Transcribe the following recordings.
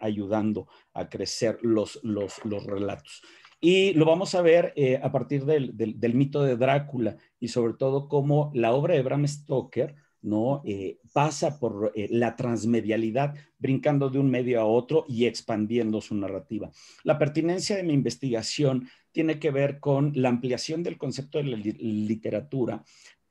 ayudando a crecer los, los, relatos. Y lo vamos a ver eh, a partir del, mito de Drácula y sobre todo cómo la obra de Bram Stoker ¿no? Eh, pasa por eh, la transmedialidad, brincando de un medio a otro y expandiendo su narrativa. La pertinencia de mi investigación tiene que ver con la ampliación del concepto de la literatura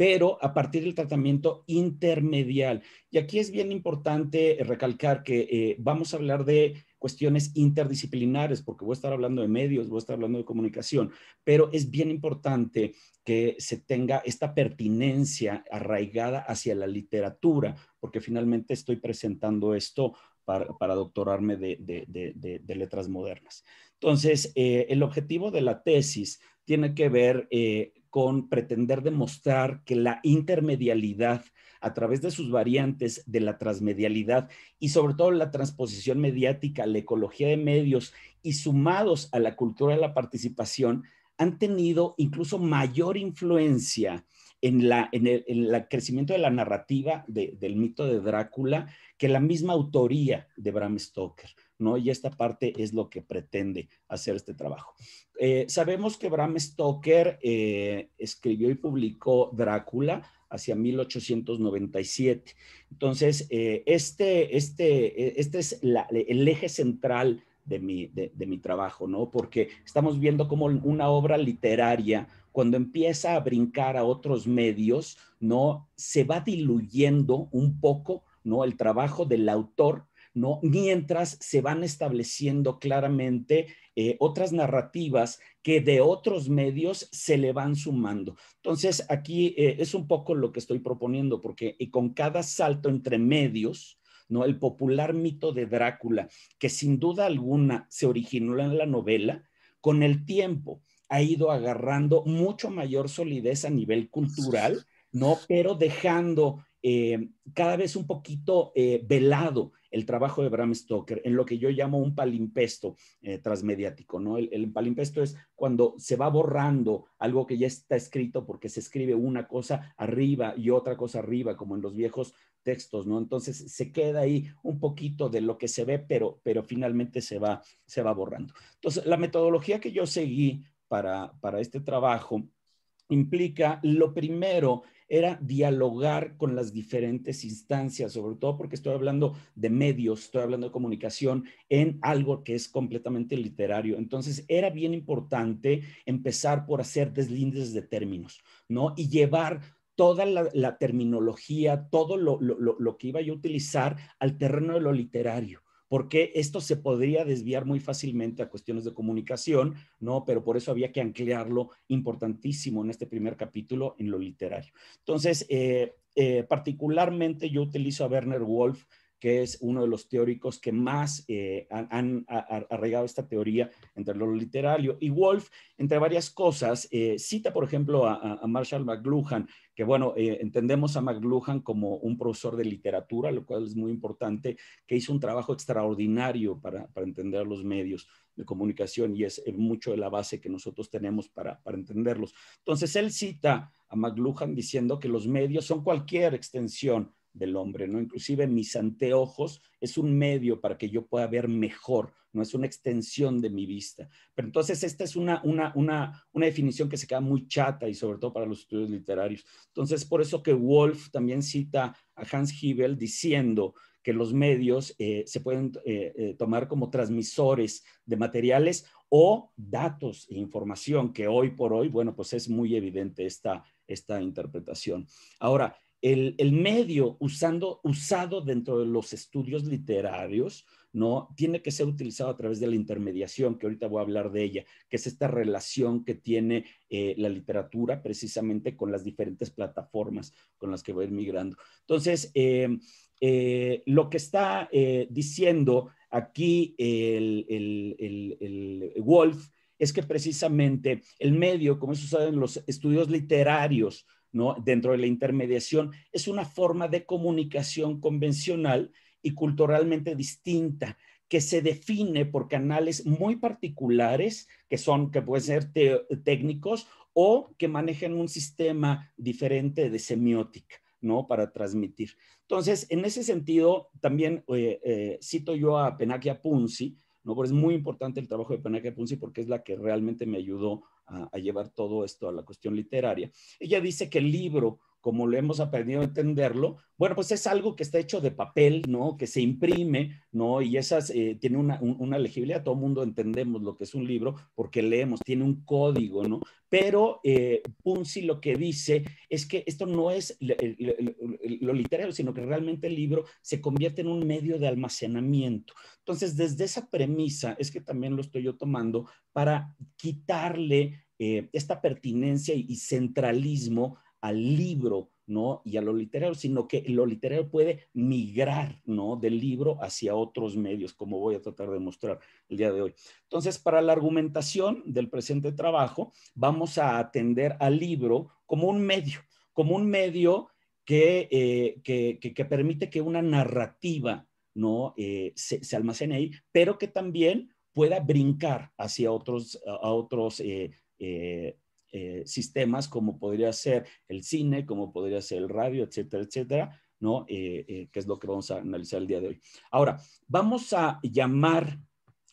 pero a partir del tratamiento intermedial. Y aquí es bien importante recalcar que eh, vamos a hablar de cuestiones interdisciplinares, porque voy a estar hablando de medios, voy a estar hablando de comunicación, pero es bien importante que se tenga esta pertinencia arraigada hacia la literatura, porque finalmente estoy presentando esto para, doctorarme de, letras modernas. Entonces, eh, el objetivo de la tesis tiene que ver eh, con pretender demostrar que la intermedialidad a través de sus variantes de la transmedialidad y sobre todo la transposición mediática, la ecología de medios y sumados a la cultura de la participación, han tenido incluso mayor influencia en, el, crecimiento de la narrativa del mito de Drácula que la misma autoría de Bram Stoker. Y esta parte es lo que pretende hacer este trabajo. Eh, sabemos que Bram Stoker eh, escribió y publicó Drácula hacia 1897. Entonces, eh, este, este, este es el eje central de mi, de mi trabajo, ¿no? Porque estamos viendo como una obra literaria, cuando empieza a brincar a otros medios, ¿no? Se va diluyendo un poco, ¿no? El trabajo del autor Mientras se van estableciendo claramente eh, otras narrativas que de otros medios se le van sumando. Entonces, aquí eh, es un poco lo que estoy proponiendo, porque y con cada salto entre medios, ¿no? El popular mito de Drácula, que sin duda alguna se originó en la novela, con el tiempo ha ido agarrando mucho mayor solidez a nivel cultural, ¿no? Pero dejando eh, cada vez un poquito eh, velado el trabajo de Bram Stoker en lo que yo llamo un palimpesto eh, transmediático, ¿no? El, palimpsesto palimpesto es cuando se va borrando algo que ya está escrito porque se escribe una cosa arriba y otra cosa arriba, como en los viejos textos, ¿no? Entonces se queda ahí un poquito de lo que se ve, pero, pero finalmente se va, se va borrando. Entonces, la metodología que yo seguí para, para este trabajo implica lo primero era dialogar con las diferentes instancias, sobre todo porque estoy hablando de medios, estoy hablando de comunicación en algo que es completamente literario. Entonces era bien importante empezar por hacer deslindes de términos, ¿no? Y llevar toda la, terminología, todo lo, lo que iba yo a utilizar al terreno de lo literario porque esto se podría desviar muy fácilmente a cuestiones de comunicación, ¿no? Pero por eso había que anclarlo importantísimo en este primer capítulo en lo literario. Entonces, eh, eh, particularmente yo utilizo a Werner Wolf que es uno de los teóricos que más eh, han, arraigado esta teoría entre lo literario. Y Wolf, entre varias cosas, eh, cita, por ejemplo, a, Marshall McLuhan, que bueno, eh, entendemos a McLuhan como un profesor de literatura, lo cual es muy importante, que hizo un trabajo extraordinario para, entender los medios de comunicación y es mucho de la base que nosotros tenemos para, para, entenderlos. Entonces, él cita a McLuhan diciendo que los medios son cualquier extensión del hombre, ¿no? Inclusive mis anteojos es un medio para que yo pueda ver mejor, no es una extensión de mi vista. Pero entonces esta es una, una, definición que se queda muy chata y sobre todo para los estudios literarios. Entonces por eso que Wolf también cita a Hans Hebel diciendo que los medios eh, se pueden eh, eh, tomar como transmisores de materiales o datos e información, que hoy por hoy, bueno, pues es muy evidente esta, esta interpretación. Ahora, el, medio usando, usado dentro de los estudios literarios, ¿no? Tiene que ser utilizado a través de la intermediación, que ahorita voy a hablar de ella, que es esta relación que tiene eh, la literatura precisamente con las diferentes plataformas con las que va a ir migrando. Entonces, eh, eh, lo que está diciendo aquí el, el, Wolf es que precisamente el medio, como es usado en los estudios literarios, dentro de la intermediación, es una forma de comunicación convencional y culturalmente distinta que se define por canales muy particulares, que son, que pueden ser técnicos o que manejen un sistema diferente de semiótica, ¿no? Para transmitir. Entonces, en ese sentido, también eh, eh, cito yo a Penagia Punzi, ¿no? es muy importante el trabajo de Penagia Punzi porque es la que realmente me ayudó a, llevar todo esto a la cuestión literaria. Ella dice que el libro como lo hemos aprendido a entenderlo, bueno, pues es algo que está hecho de papel, ¿no? Que se imprime, ¿no? Y esas eh, tiene una, legibilidad, todo el mundo entendemos lo que es un libro porque leemos, tiene un código, ¿no? Pero eh, Punzi lo que dice es que esto no es lo, literario, sino que realmente el libro se convierte en un medio de almacenamiento. Entonces, desde esa premisa es que también lo estoy yo tomando para quitarle eh, esta pertinencia y centralismo al libro, ¿no? Y a lo literario, sino que lo literario puede migrar, ¿no? Del libro hacia otros medios, como voy a tratar de mostrar el día de hoy. Entonces, para la argumentación del presente trabajo, vamos a atender al libro como un medio, como un medio que, eh, permite que una narrativa, ¿no? Eh, se, almacene ahí, pero que también pueda brincar hacia otros, a otros eh, eh, sistemas como podría ser el cine, como podría ser el radio, etcétera, etcétera, ¿no? Eh, eh, que es lo que vamos a analizar el día de hoy. Ahora, vamos a llamar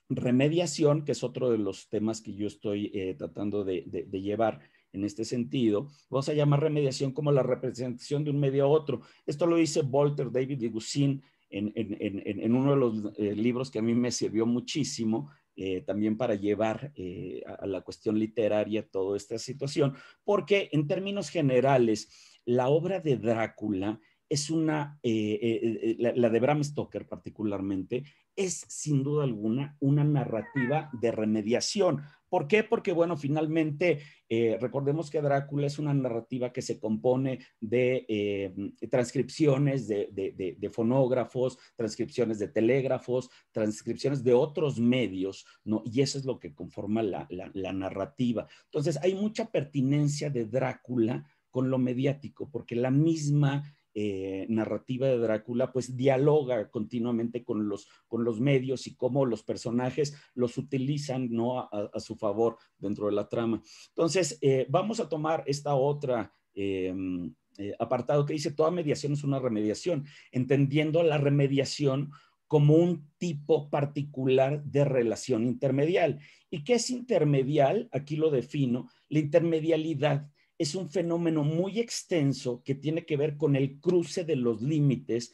remediación, que es otro de los temas que yo estoy tratando de, llevar en este sentido, vamos a llamar remediación como la representación de un medio a otro. Esto lo dice Walter David Gussin en, en, en, uno de los libros que a mí me sirvió muchísimo, eh, también para llevar eh, a, la cuestión literaria toda esta situación, porque en términos generales, la obra de Drácula es una, eh, la de Bram Stoker particularmente, es sin duda alguna una narrativa de remediación ¿Por qué? Porque, bueno, finalmente, eh, recordemos que Drácula es una narrativa que se compone de eh, transcripciones de, fonógrafos, transcripciones de telégrafos, transcripciones de otros medios, ¿no? Y eso es lo que conforma la, la narrativa. Entonces, hay mucha pertinencia de Drácula con lo mediático, porque la misma eh, narrativa de Drácula, pues dialoga continuamente con los, con los medios y cómo los personajes los utilizan ¿no? a, su favor dentro de la trama. Entonces, eh, vamos a tomar esta otra eh, mm, apartado que dice, toda mediación es una remediación, entendiendo la remediación como un tipo particular de relación intermedial. ¿Y qué es intermedial? Aquí lo defino, la intermedialidad es un fenómeno muy extenso que tiene que ver con el cruce de los límites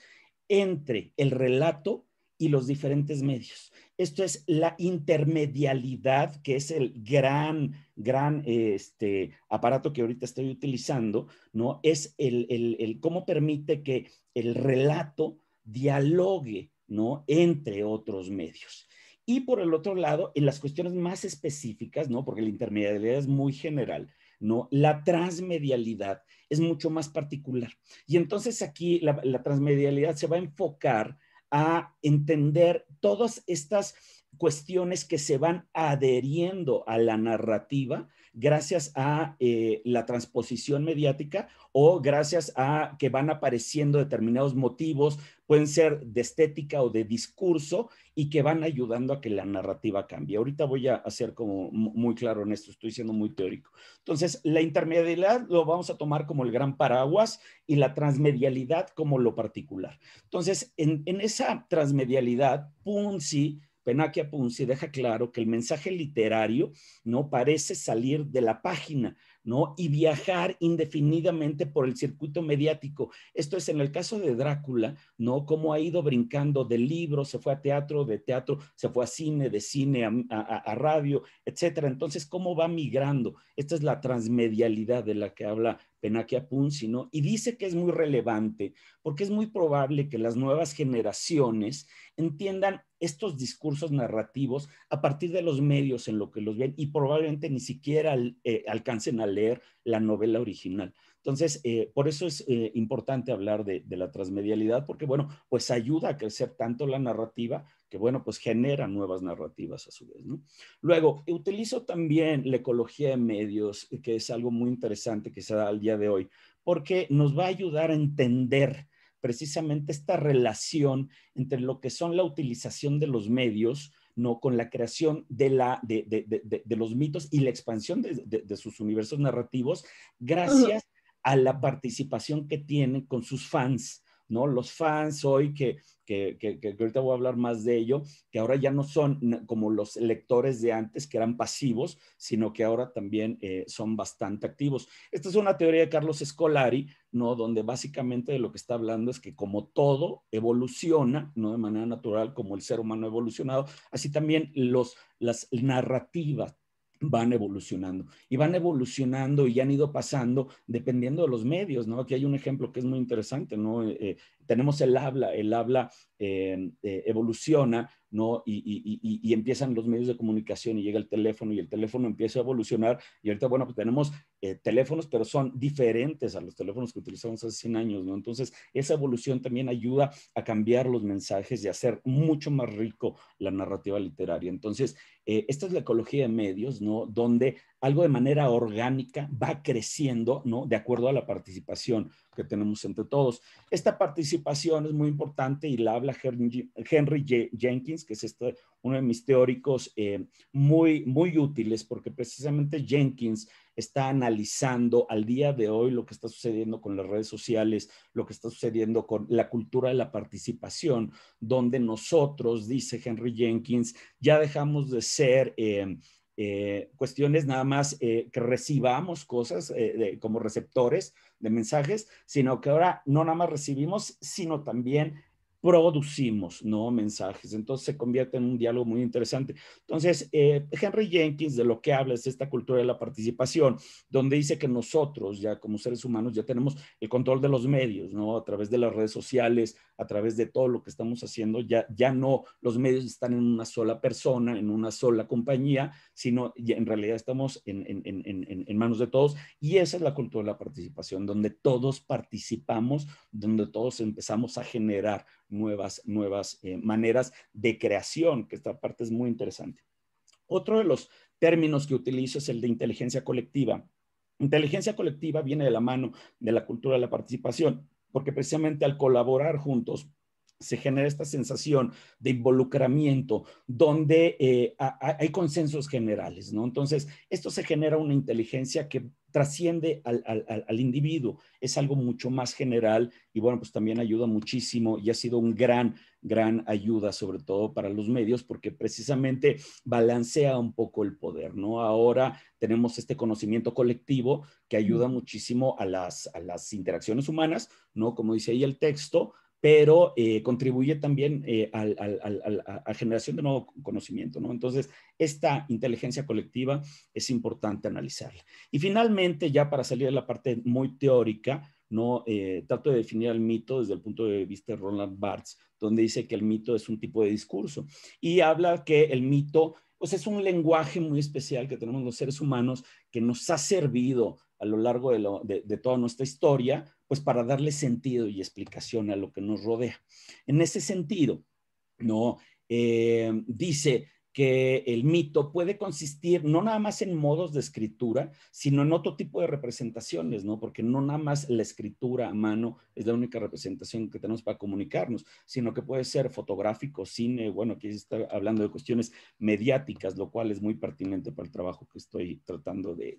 entre el relato y los diferentes medios. Esto es la intermedialidad, que es el gran, gran este, aparato que ahorita estoy utilizando, ¿no? Es el, el cómo permite que el relato dialogue, ¿no? Entre otros medios. Y por el otro lado, en las cuestiones más específicas, ¿no? Porque la intermedialidad es muy general, ¿no? La transmedialidad es mucho más particular. Y entonces aquí la, transmedialidad se va a enfocar a entender todas estas cuestiones que se van adheriendo a la narrativa gracias a eh, la transposición mediática o gracias a que van apareciendo determinados motivos, pueden ser de estética o de discurso y que van ayudando a que la narrativa cambie. Ahorita voy a hacer como muy claro en esto, estoy siendo muy teórico. Entonces, la intermedialidad lo vamos a tomar como el gran paraguas y la transmedialidad como lo particular. Entonces, en, esa transmedialidad, Punzi Penakia Punzi deja claro que el mensaje literario no parece salir de la página, ¿no? Y viajar indefinidamente por el circuito mediático. Esto es en el caso de Drácula, ¿no? Cómo ha ido brincando de libro, se fue a teatro, de teatro, se fue a cine, de cine a, radio, etcétera. Entonces, ¿cómo va migrando? Esta es la transmedialidad de la que habla Penakia Punzi, ¿no? Y dice que es muy relevante porque es muy probable que las nuevas generaciones entiendan estos discursos narrativos a partir de los medios en lo que los ven y probablemente ni siquiera eh, alcancen a leer la novela original. Entonces, eh, por eso es eh, importante hablar de, la transmedialidad, porque bueno, pues ayuda a crecer tanto la narrativa que bueno, pues genera nuevas narrativas a su vez. Luego, utilizo también la ecología de medios, que es algo muy interesante que se da al día de hoy, porque nos va a ayudar a entender precisamente esta relación entre lo que son la utilización de los medios, ¿no? con la creación de, la, de, de los mitos y la expansión de, sus universos narrativos, gracias a la participación que tienen con sus fans, los fans hoy que, que, que, ahorita voy a hablar más de ello, que ahora ya no son como los lectores de antes que eran pasivos, sino que ahora también eh, son bastante activos. Esta es una teoría de Carlos Scolari, ¿no? Donde básicamente de lo que está hablando es que como todo evoluciona, ¿no? De manera natural, como el ser humano ha evolucionado, así también los, las narrativas van evolucionando y van evolucionando y han ido pasando dependiendo de los medios, ¿no? Aquí hay un ejemplo que es muy interesante, ¿no? Eh, eh, tenemos el habla, el habla em, eh, evoluciona, ¿no? Y, y, y, y, empiezan los medios de comunicación y llega el teléfono y el teléfono empieza a evolucionar y ahorita, bueno, pues tenemos teléfonos, pero son diferentes a los teléfonos que utilizamos hace 100 años, ¿no? Entonces, esa evolución también ayuda a cambiar los mensajes y hacer mucho más rico la narrativa literaria. Entonces, eh, esta es la ecología de medios, ¿no? Donde algo de manera orgánica va creciendo, ¿no? De acuerdo a la participación que tenemos entre todos. Esta participación es muy importante y la habla Henry, Jenkins, que es este, uno de mis teóricos eh, muy, muy útiles, porque precisamente Jenkins está analizando al día de hoy lo que está sucediendo con las redes sociales, lo que está sucediendo con la cultura de la participación, donde nosotros, dice Henry Jenkins, ya dejamos de ser... Eh, eh, cuestiones nada más eh, que recibamos cosas como receptores de mensajes, sino que ahora no nada más recibimos, sino también producimos, ¿no? Mensajes. Entonces se convierte en un diálogo muy interesante. Entonces, eh, Henry Jenkins de lo que habla es esta cultura de la participación, donde dice que nosotros ya como seres humanos ya tenemos el control de los medios, ¿no? A través de las redes sociales, a través de todo lo que estamos haciendo, ya, ya no los medios están en una sola persona, en una sola compañía, sino en realidad estamos en, manos de todos. Y esa es la cultura de la participación, donde todos participamos, donde todos empezamos a generar nuevas, nuevas eh, maneras de creación, que esta parte es muy interesante. Otro de los términos que utilizo es el de inteligencia colectiva. Inteligencia colectiva viene de la mano de la cultura de la participación porque precisamente al colaborar juntos se genera esta sensación de involucramiento, donde eh, hay consensos generales, ¿no? Entonces, esto se genera una inteligencia que trasciende al, individuo, es algo mucho más general y bueno, pues también ayuda muchísimo y ha sido un gran, gran ayuda, sobre todo para los medios, porque precisamente balancea un poco el poder, ¿no? Ahora tenemos este conocimiento colectivo que ayuda muchísimo a a las interacciones humanas, ¿no? Como dice ahí el texto, pero eh, contribuye también eh, a, la generación de nuevo conocimiento, ¿no? Entonces, esta inteligencia colectiva es importante analizarla. Y finalmente, ya para salir de la parte muy teórica, ¿no? Eh, trato de definir el mito desde el punto de vista de Roland Barthes, donde dice que el mito es un tipo de discurso y habla que el mito pues es un lenguaje muy especial que tenemos los seres humanos que nos ha servido a lo largo de toda nuestra historia pues para darle sentido y explicación a lo que nos rodea. En ese sentido, ¿no? Eh, dice, que el mito puede consistir no nada más en modos de escritura, sino en otro tipo de representaciones, ¿no? Porque no nada más la escritura a mano es la única representación que tenemos para comunicarnos, sino que puede ser fotográfico, cine, bueno, aquí se está hablando de cuestiones mediáticas, lo cual es muy pertinente para el trabajo que estoy tratando de,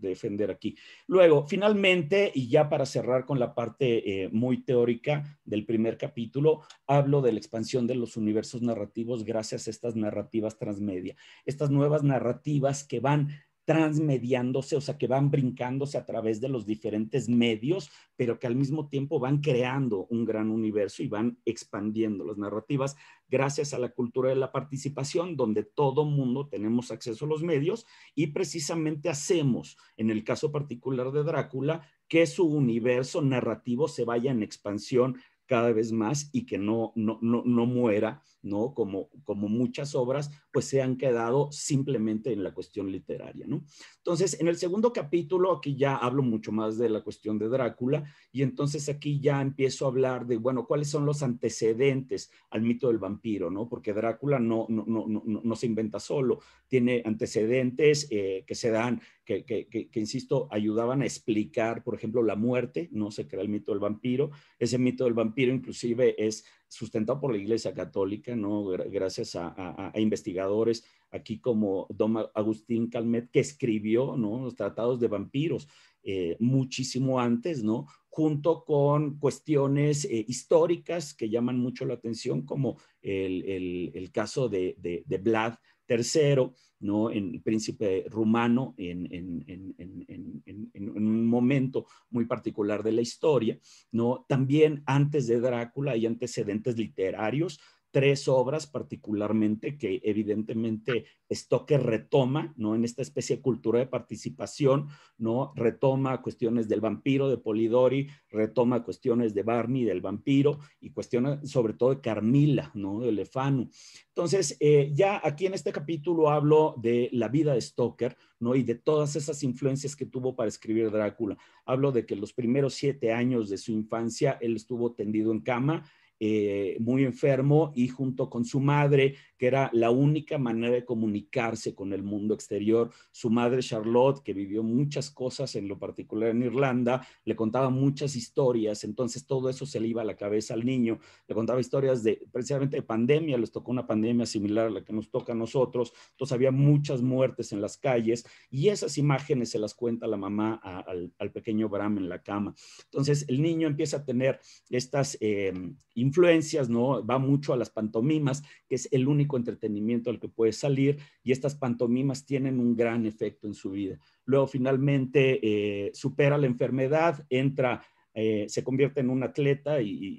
defender aquí. Luego, finalmente, y ya para cerrar con la parte eh, muy teórica del primer capítulo, hablo de la expansión de los universos narrativos gracias a estas narrativas narrativas transmedia, estas nuevas narrativas que van transmediándose, o sea, que van brincándose a través de los diferentes medios, pero que al mismo tiempo van creando un gran universo y van expandiendo las narrativas gracias a la cultura de la participación, donde todo mundo tenemos acceso a los medios y precisamente hacemos, en el caso particular de Drácula, que su universo narrativo se vaya en expansión cada vez más y que no, no, no, no muera, ¿no? Como, como muchas obras, pues se han quedado simplemente en la cuestión literaria, ¿no? Entonces, en el segundo capítulo, aquí ya hablo mucho más de la cuestión de Drácula, y entonces aquí ya empiezo a hablar de, bueno, ¿cuáles son los antecedentes al mito del vampiro, ¿no? Porque Drácula no, no, no, no, se inventa solo, tiene antecedentes eh, que se dan que, que, que, que, insisto, ayudaban a explicar, por ejemplo, la muerte, no se crea el mito del vampiro, ese mito del vampiro vampiro inclusive es sustentado por la Iglesia Católica, ¿no? gracias a, investigadores aquí como Don Agustín Calmet, que escribió los tratados de vampiros eh, muchísimo antes, ¿no? junto con cuestiones eh, históricas que llaman mucho la atención, como el, caso de, de, de Vlad Tercero, ¿no? en el príncipe rumano, en, un momento muy particular de la historia. ¿no? También antes de Drácula hay antecedentes literarios tres obras particularmente que evidentemente Stoker retoma, ¿no? En esta especie de cultura de participación, ¿no? Retoma cuestiones del vampiro de Polidori, retoma cuestiones de Barney del vampiro y cuestiones sobre todo de Carmila, ¿no? De Lefano Entonces, eh, ya aquí en este capítulo hablo de la vida de Stoker, ¿no? Y de todas esas influencias que tuvo para escribir Drácula. Hablo de que los primeros siete años de su infancia él estuvo tendido en cama, eh, muy enfermo y junto con su madre que era la única manera de comunicarse con el mundo exterior. Su madre Charlotte, que vivió muchas cosas, en lo particular en Irlanda, le contaba muchas historias, entonces todo eso se le iba a la cabeza al niño, le contaba historias de precisamente de pandemia, les tocó una pandemia similar a la que nos toca a nosotros, entonces había muchas muertes en las calles y esas imágenes se las cuenta la mamá al, pequeño Bram en la cama. Entonces el niño empieza a tener estas eh, influencias, ¿no? Va mucho a las pantomimas, que es el único entretenimiento al que puede salir y estas pantomimas tienen un gran efecto en su vida. Luego finalmente eh, supera la enfermedad, entra, eh, se convierte en un atleta y,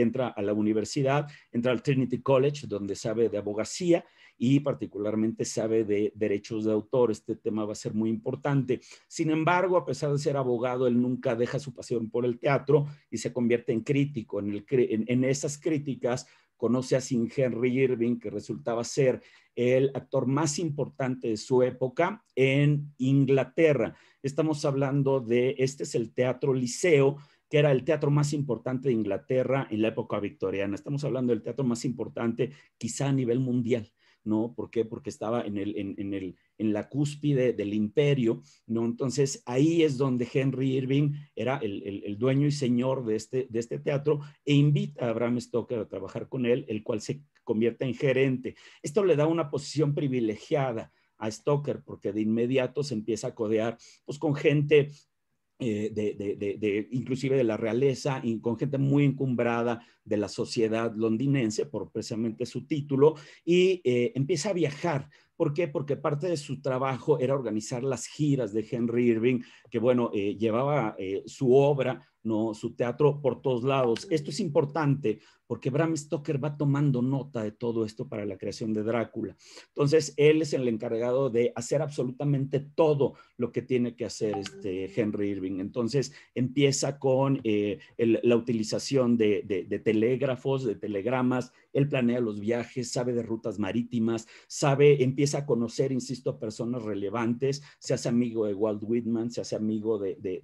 entra a la universidad, entra al Trinity College donde sabe de abogacía y particularmente sabe de derechos de autor. Este tema va a ser muy importante. Sin embargo, a pesar de ser abogado, él nunca deja su pasión por el teatro y se convierte en crítico. En, en esas críticas conoce a Sir Henry Irving, que resultaba ser el actor más importante de su época en Inglaterra. Estamos hablando de, este es el Teatro Liceo, que era el teatro más importante de Inglaterra en la época victoriana. Estamos hablando del teatro más importante quizá a nivel mundial. ¿no? ¿Por qué? Porque estaba en, el, en, el, en la cúspide del imperio, ¿no? Entonces ahí es donde Henry Irving era el, dueño y señor de este, de este teatro e invita a Abraham Stoker a trabajar con él, el cual se convierte en gerente. Esto le da una posición privilegiada a Stoker, porque de inmediato se empieza a codear pues, con gente eh, de, inclusive de la realeza, y con gente muy encumbrada de la sociedad londinense, por precisamente su título, y eh, empieza a viajar. ¿Por qué? Porque parte de su trabajo era organizar las giras de Henry Irving, que bueno, eh, llevaba su obra, ¿no? su teatro por todos lados. Esto es importante porque Bram Stoker va tomando nota de todo esto para la creación de Drácula. Entonces, él es el encargado de hacer absolutamente todo lo que tiene que hacer este Henry Irving. Entonces, empieza con eh, la utilización de, telégrafos, de telegramas, él planea los viajes, sabe de rutas marítimas, sabe, empieza a conocer, insisto, personas relevantes, se hace amigo de Walt Whitman, se hace amigo de,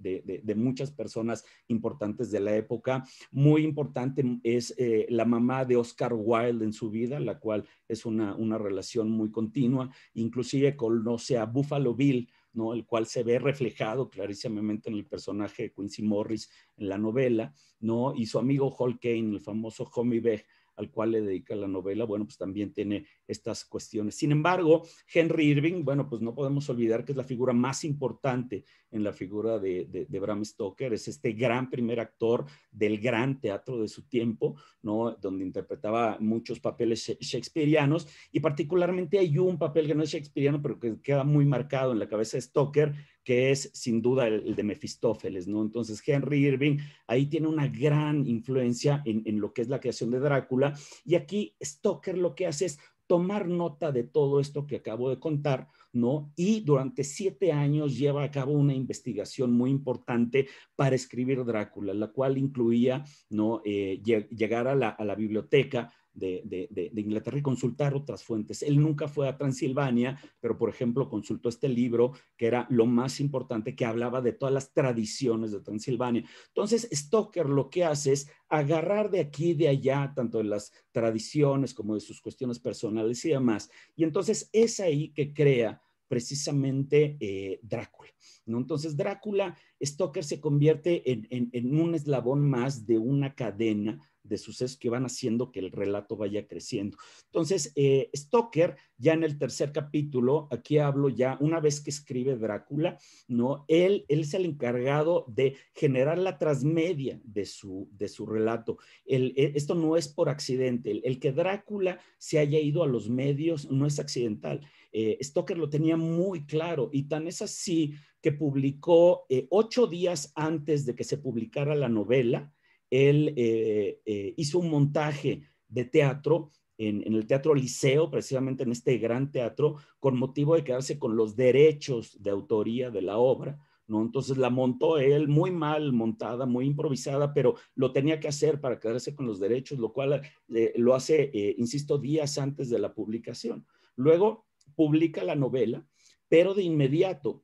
muchas personas importantes de la época. Muy importante es eh, eh, la mamá de Oscar Wilde en su vida, la cual es una, relación muy continua, inclusive conoce a Buffalo Bill, ¿no? el cual se ve reflejado clarísimamente en el personaje de Quincy Morris en la novela, ¿no? y su amigo Hall Kane, el famoso Homie Beck, al cual le dedica la novela, bueno, pues también tiene estas cuestiones. Sin embargo, Henry Irving, bueno, pues no podemos olvidar que es la figura más importante en la figura de, de, Bram Stoker, es este gran primer actor del gran teatro de su tiempo, ¿no? Donde interpretaba muchos papeles shakespearianos y particularmente hay un papel que no es shakespeariano, pero que queda muy marcado en la cabeza de Stoker, que es sin duda el, de Mefistófeles, ¿no? Entonces Henry Irving ahí tiene una gran influencia en, lo que es la creación de Drácula y aquí Stoker lo que hace es tomar nota de todo esto que acabo de contar, ¿no? Y durante siete años lleva a cabo una investigación muy importante para escribir Drácula, la cual incluía, ¿no? Eh, llegar a la, a la biblioteca, de, Inglaterra y consultar otras fuentes. Él nunca fue a Transilvania, pero por ejemplo consultó este libro que era lo más importante, que hablaba de todas las tradiciones de Transilvania. Entonces, Stoker lo que hace es agarrar de aquí y de allá, tanto de las tradiciones como de sus cuestiones personales y demás. Y entonces es ahí que crea precisamente eh, Drácula. ¿no? Entonces, Drácula, Stoker se convierte en un eslabón más de una cadena de sucesos que van haciendo que el relato vaya creciendo. Entonces, eh, Stoker, ya en el tercer capítulo, aquí hablo ya, una vez que escribe Drácula, ¿no? Él, él es el encargado de generar la transmedia de su, de su relato. E, esto no es por accidente. El, que Drácula se haya ido a los medios no es accidental. Eh, Stoker lo tenía muy claro y tan es así que publicó eh, ocho días antes de que se publicara la novela, él eh, eh, hizo un montaje de teatro en, el Teatro Liceo, precisamente en este gran teatro, con motivo de quedarse con los derechos de autoría de la obra. ¿no? Entonces la montó él muy mal montada, muy improvisada, pero lo tenía que hacer para quedarse con los derechos, lo cual eh, lo hace, insisto, días antes de la publicación. Luego publica la novela, pero de inmediato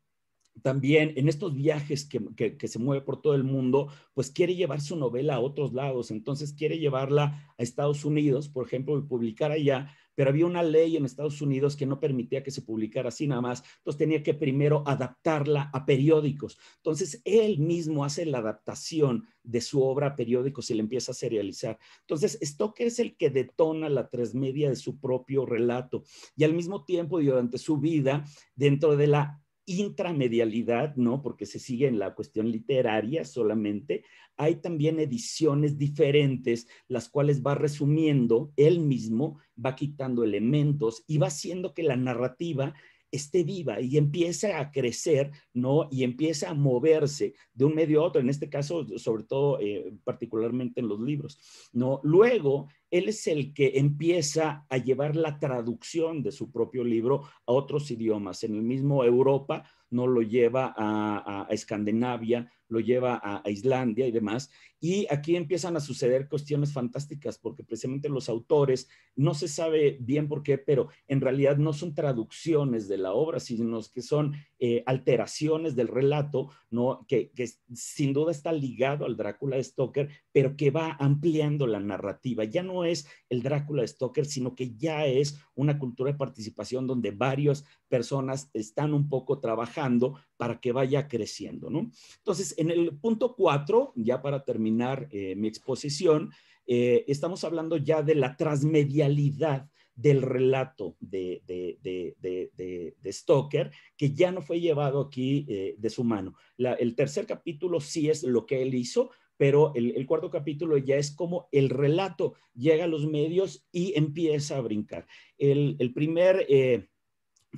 también en estos viajes que, se mueve por todo el mundo, pues quiere llevar su novela a otros lados, entonces quiere llevarla a Estados Unidos, por ejemplo, y publicar allá, pero había una ley en Estados Unidos que no permitía que se publicara así nada más, entonces tenía que primero adaptarla a periódicos. Entonces él mismo hace la adaptación de su obra a periódicos y la empieza a serializar. Entonces Stoker es el que detona la transmedia de su propio relato y al mismo tiempo durante su vida, dentro de la intramedialidad, ¿no? Porque se sigue en la cuestión literaria solamente, hay también ediciones diferentes, las cuales va resumiendo él mismo, va quitando elementos y va haciendo que la narrativa esté viva y empieza a crecer, ¿no? Y empieza a moverse de un medio a otro, en este caso, sobre todo, eh, particularmente en los libros, ¿no? Luego, él es el que empieza a llevar la traducción de su propio libro a otros idiomas. En el mismo Europa, ¿no? Lo lleva a, Escandinavia, lo lleva a Islandia y demás. Y aquí empiezan a suceder cuestiones fantásticas porque precisamente los autores, no se sabe bien por qué, pero en realidad no son traducciones de la obra, sino que son eh, alteraciones del relato, ¿no? Que, que, sin duda está ligado al Drácula de Stoker, pero que va ampliando la narrativa. Ya no es el Drácula de Stoker, sino que ya es una cultura de participación donde varias personas están un poco trabajando para que vaya creciendo. ¿no? Entonces, en el punto 4, ya para terminar, eh, mi exposición, eh, estamos hablando ya de la transmedialidad del relato de, de, Stoker, que ya no fue llevado aquí eh, de su mano. el tercer capítulo sí es lo que él hizo, pero el, cuarto capítulo ya es como el relato llega a los medios y empieza a brincar. El, primer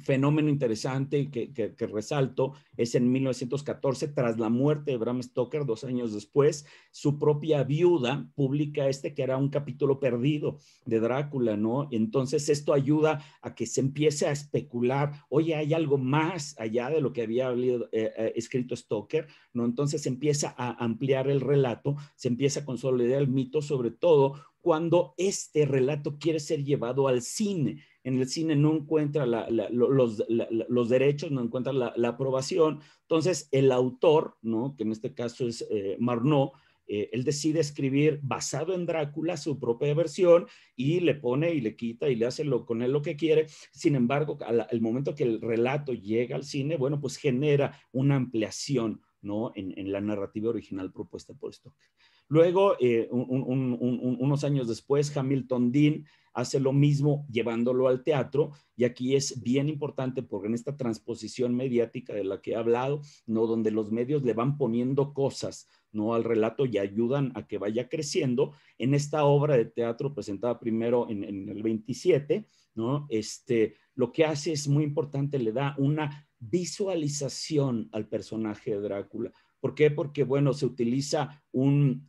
fenómeno interesante que, resalto es en 1914, tras la muerte de Bram Stoker, dos años después, su propia viuda publica este que era un capítulo perdido de Drácula, ¿no? Entonces esto ayuda a que se empiece a especular, oye, hay algo más allá de lo que había eh, eh, escrito Stoker, ¿no? Entonces se empieza a ampliar el relato, se empieza a consolidar el mito, sobre todo cuando este relato quiere ser llevado al cine en el cine no encuentra los, derechos, no encuentra la, aprobación. Entonces, el autor, ¿no? que en este caso es eh, Marnot, eh, él decide escribir basado en Drácula su propia versión y le pone y le quita y le hace lo, con él lo que quiere. Sin embargo, al, momento que el relato llega al cine, bueno, pues genera una ampliación ¿no? en, la narrativa original propuesta por Stoker. Luego, eh, unos años después, Hamilton Dean hace lo mismo llevándolo al teatro y aquí es bien importante porque en esta transposición mediática de la que he hablado, no donde los medios le van poniendo cosas no al relato y ayudan a que vaya creciendo. En esta obra de teatro presentada primero en, el 27, ¿no? Este, lo que hace es muy importante, le da una visualización al personaje de Drácula. ¿Por qué? Porque, bueno, se utiliza un,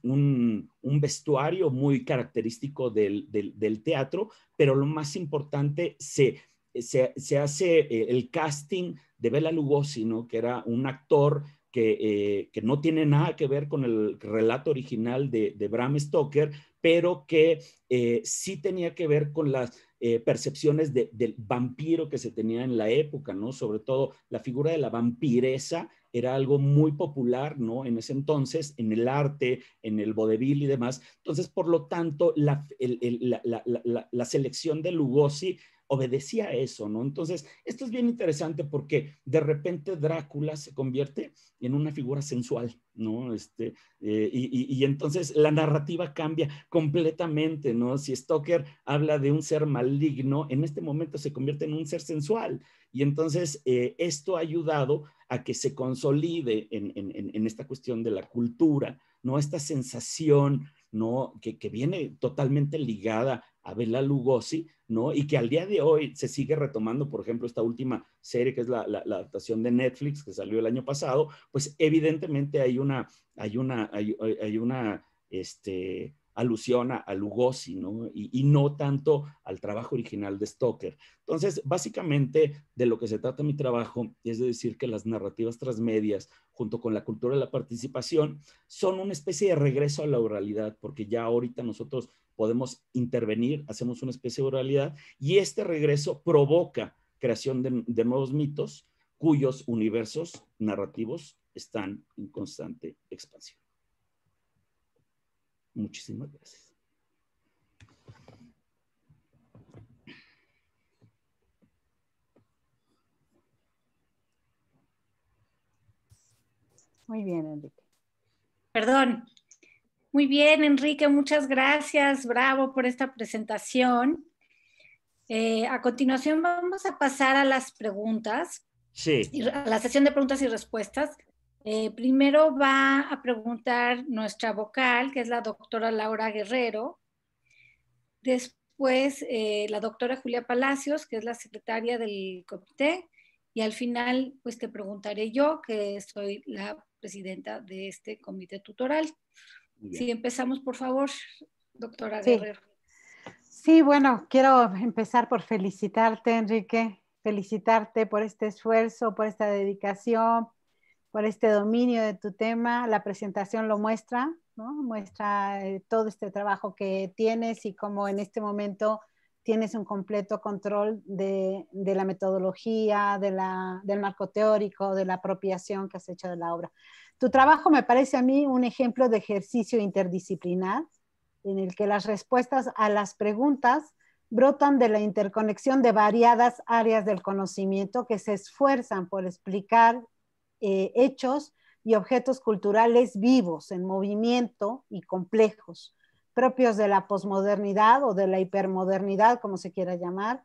vestuario muy característico del, teatro, pero lo más importante, se, se, hace eh, el casting de Bela Lugosi, Que era un actor eh, que, no tiene nada que ver con el relato original de, Bram Stoker, pero que eh, sí tenía que ver con las percepciones del vampiro que se tenía en la época, ¿no? Sobre todo la figura de la vampiresa era algo muy popular, ¿no? En ese entonces, en el arte, en el vodevil y demás. Entonces, por lo tanto, la selección de Lugosi obedecía a eso, ¿no? Entonces, esto es bien interesante porque de repente Drácula se convierte en una figura sensual, ¿no? Este, eh, y, entonces la narrativa cambia completamente, ¿no? Si Stoker habla de un ser maligno, en este momento se convierte en un ser sensual. Y entonces eh, esto ha ayudado a que se consolide en, esta cuestión de la cultura, ¿no? Esta sensación ¿no? que, viene totalmente ligada a Bela Lugosi, ¿no? Y que al día de hoy se sigue retomando, por ejemplo, esta última serie que es la, adaptación de Netflix que salió el año pasado, pues evidentemente hay una, hay una, hay, una, este, alusión a, Lugosi, ¿no? Y, y, no tanto al trabajo original de Stoker. Entonces, básicamente, de lo que se trata mi trabajo es de decir que las narrativas transmedias, junto con la cultura de la participación, son una especie de regreso a la oralidad, porque ya ahorita nosotros podemos intervenir, hacemos una especie de oralidad y este regreso provoca creación de, de nuevos mitos cuyos universos narrativos están en constante expansión. Muchísimas gracias. Muy bien, Enrique. Perdón, muy bien, Enrique, muchas gracias, bravo por esta presentación. Eh, a continuación vamos a pasar a las preguntas, sí. a la sesión de preguntas y respuestas. Eh, primero va a preguntar nuestra vocal, que es la doctora Laura Guerrero. Después eh, la doctora Julia Palacios, que es la secretaria del comité. Y al final, pues te preguntaré yo, que soy la presidenta de este comité tutoral. Si empezamos, por favor, doctora sí. Guerrero. Sí, bueno, quiero empezar por felicitarte, Enrique, felicitarte por este esfuerzo, por esta dedicación, por este dominio de tu tema. La presentación lo muestra, ¿no? muestra eh, todo este trabajo que tienes y cómo en este momento tienes un completo control de, la metodología, del marco teórico, de la apropiación que has hecho de la obra. Tu trabajo me parece a mí un ejemplo de ejercicio interdisciplinar en el que las respuestas a las preguntas brotan de la interconexión de variadas áreas del conocimiento que se esfuerzan por explicar eh, hechos y objetos culturales vivos, en movimiento y complejos, propios de la posmodernidad o de la hipermodernidad, como se quiera llamar.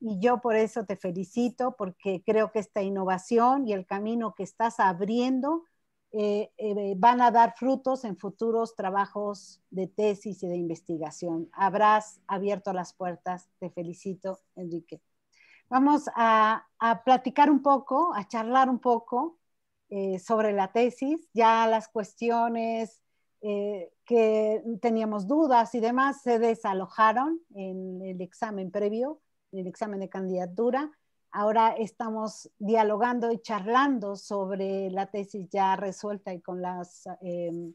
Y yo por eso te felicito, porque creo que esta innovación y el camino que estás abriendo eh, eh, van a dar frutos en futuros trabajos de tesis y de investigación. Habrás abierto las puertas. Te felicito, Enrique. Vamos a, platicar un poco, a charlar un poco eh, sobre la tesis, ya las cuestiones que teníamos dudas y demás se desalojaron en el examen previo, en el examen de candidatura Ahora estamos dialogando y charlando sobre la tesis ya resuelta y con las em,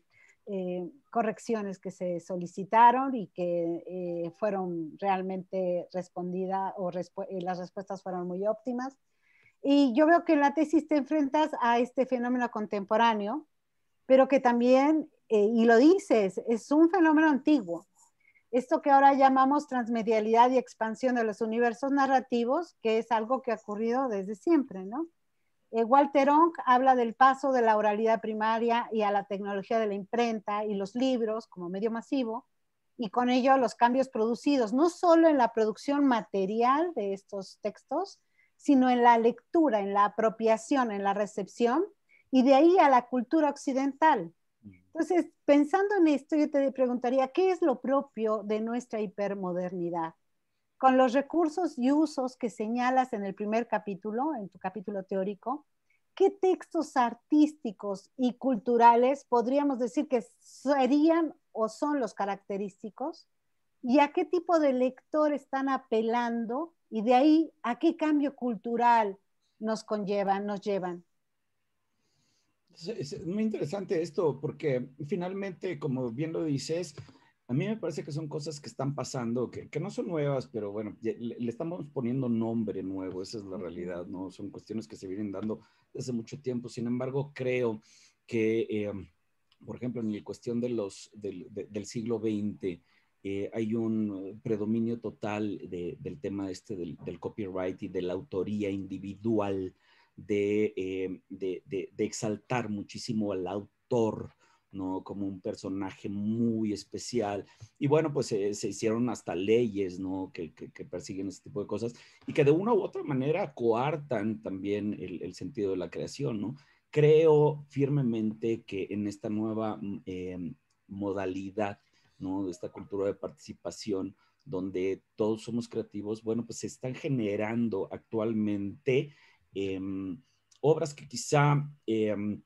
eh, correcciones que se solicitaron y que eh, fueron realmente respondidas o eh, las respuestas fueron muy óptimas. Y yo veo que en la tesis te enfrentas a este fenómeno contemporáneo, pero que también, y lo dices, es un fenómeno antiguo esto que ahora llamamos transmedialidad y expansión de los universos narrativos, que es algo que ha ocurrido desde siempre, ¿no? Eh, Walter Ong habla del paso de la oralidad primaria y a la tecnología de la imprenta y los libros como medio masivo, y con ello los cambios producidos, no solo en la producción material de estos textos, sino en la lectura, en la apropiación, en la recepción, y de ahí a la cultura occidental, entonces, pensando en esto, yo te preguntaría, ¿qué es lo propio de nuestra hipermodernidad? Con los recursos y usos que señalas en el primer capítulo, en tu capítulo teórico, ¿qué textos artísticos y culturales podríamos decir que serían o son los característicos? ¿Y a qué tipo de lector están apelando? Y de ahí, ¿a qué cambio cultural nos conllevan, nos llevan? Es muy interesante esto porque finalmente, como bien lo dices, a mí me parece que son cosas que están pasando, que, no son nuevas, pero bueno, le, estamos poniendo nombre nuevo, esa es la realidad, ¿no? Son cuestiones que se vienen dando desde mucho tiempo. Sin embargo, creo que, eh, por ejemplo, en la cuestión de los, del, siglo XX, eh, hay un predominio total del tema este del, copyright y de la autoría individual eh, de, exaltar muchísimo al autor, ¿no? Como un personaje muy especial. Y bueno, pues eh, se, hicieron hasta leyes, ¿no? Que, persiguen ese tipo de cosas y que de una u otra manera coartan también el, sentido de la creación, ¿no? Creo firmemente que en esta nueva mm, eh, modalidad, ¿no? De esta cultura de participación, donde todos somos creativos, bueno, pues se están generando actualmente Em, obras que quizá em,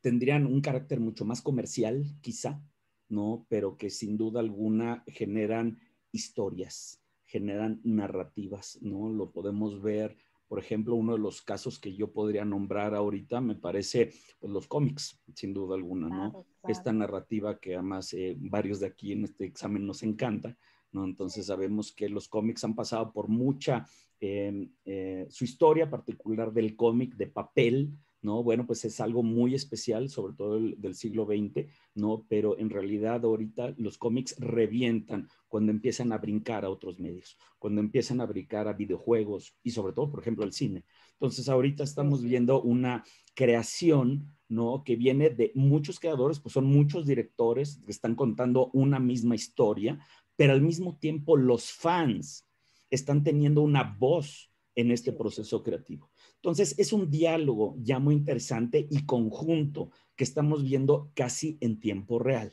tendrían un carácter mucho más comercial, quizá, ¿no? Pero que sin duda alguna generan historias, generan narrativas, ¿no? Lo podemos ver, por ejemplo, uno de los casos que yo podría nombrar ahorita me parece pues, los cómics, sin duda alguna, ¿no? Esta narrativa que además eh, varios de aquí en este examen nos encanta, ¿no? Entonces sabemos que los cómics han pasado por mucha, em, eh, su historia particular del cómic de papel, ¿no? Bueno, pues es algo muy especial, sobre todo del siglo XX, ¿no? Pero en realidad ahorita los cómics revientan cuando empiezan a brincar a otros medios, cuando empiezan a brincar a videojuegos y sobre todo, por ejemplo, al cine. Entonces ahorita estamos viendo una creación, ¿no? Que viene de muchos creadores, pues son muchos directores que están contando una misma historia, pero al mismo tiempo los fans están teniendo una voz en este proceso creativo. Entonces, es un diálogo ya muy interesante y conjunto que estamos viendo casi en tiempo real.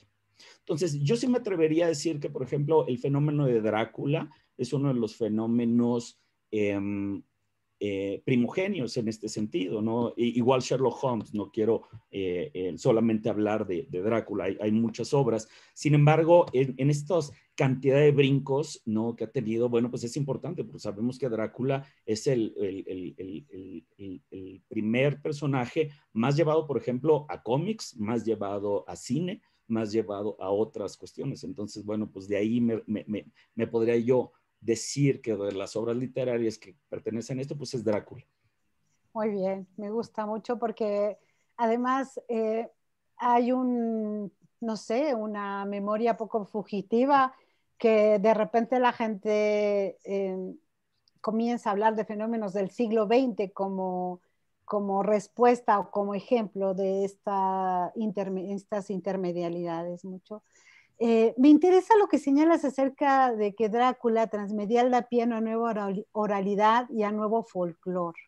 Entonces, yo sí me atrevería a decir que, por ejemplo, el fenómeno de Drácula es uno de los fenómenos em, eh, primogenios en este sentido, ¿no? igual Sherlock Holmes, no quiero eh, eh, solamente hablar de, Drácula, hay, muchas obras. Sin embargo, en, en cantidad de brincos, ¿no? Que ha tenido, bueno, pues es importante, porque sabemos que Drácula es el, el, primer personaje más llevado, por ejemplo, a cómics, más llevado a cine, más llevado a otras cuestiones. Entonces, bueno, pues de ahí me, me podría yo decir que de las obras literarias que pertenecen a esto, pues es Drácula. Muy bien, me gusta mucho porque además eh, hay un, no sé, una memoria poco fugitiva que de repente la gente eh, comienza a hablar de fenómenos del siglo XX como, como respuesta o como ejemplo de estas intermedialidades. Mucho. Eh, me interesa lo que señalas acerca de que Drácula transmedial da pie a nueva oralidad y a nuevo folclore.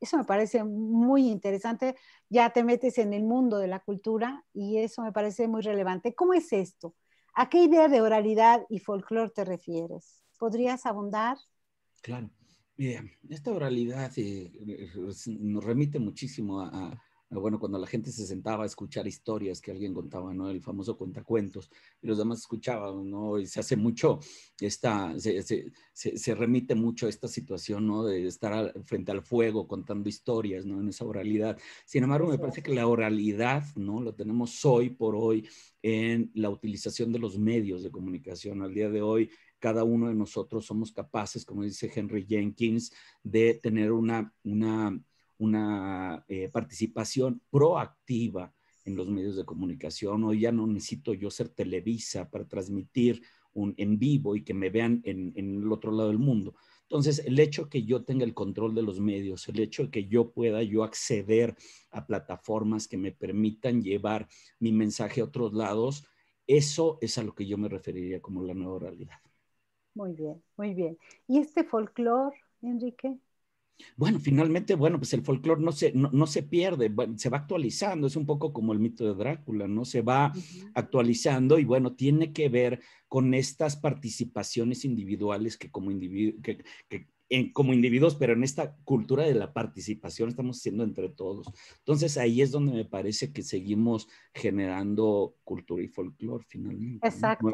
Eso me parece muy interesante. Ya te metes en el mundo de la cultura y eso me parece muy relevante. ¿Cómo es esto? ¿A qué idea de oralidad y folclore te refieres? ¿Podrías abundar? Claro. Mira, esta oralidad eh, nos remite muchísimo a, bueno, cuando la gente se sentaba a escuchar historias que alguien contaba, ¿no? El famoso cuentacuentos, y los demás escuchaban, ¿no? Y se hace mucho esta, se, remite mucho a esta situación, ¿no? De estar frente al fuego contando historias, ¿no? En esa oralidad. Sin embargo, me parece que la oralidad, ¿no? Lo tenemos hoy por hoy en la utilización de los medios de comunicación. Al día de hoy, cada uno de nosotros somos capaces, como dice Henry Jenkins, de tener una, una una eh, participación proactiva en los medios de comunicación. Hoy ya no necesito yo ser Televisa para transmitir un en vivo y que me vean en, el otro lado del mundo. Entonces, el hecho que yo tenga el control de los medios, el hecho de que yo pueda yo acceder a plataformas que me permitan llevar mi mensaje a otros lados, eso es a lo que yo me referiría como la nueva realidad Muy bien, muy bien. ¿Y este folclore, Enrique? Bueno, finalmente, bueno, pues el folclore no se, no, se pierde, se va actualizando, es un poco como el mito de Drácula, ¿no? Se va actualizando y bueno, tiene que ver con estas participaciones individuales que como, individuos, pero en esta cultura de la participación estamos siendo entre todos. Entonces ahí es donde me parece que seguimos generando cultura y folclore finalmente. Exacto.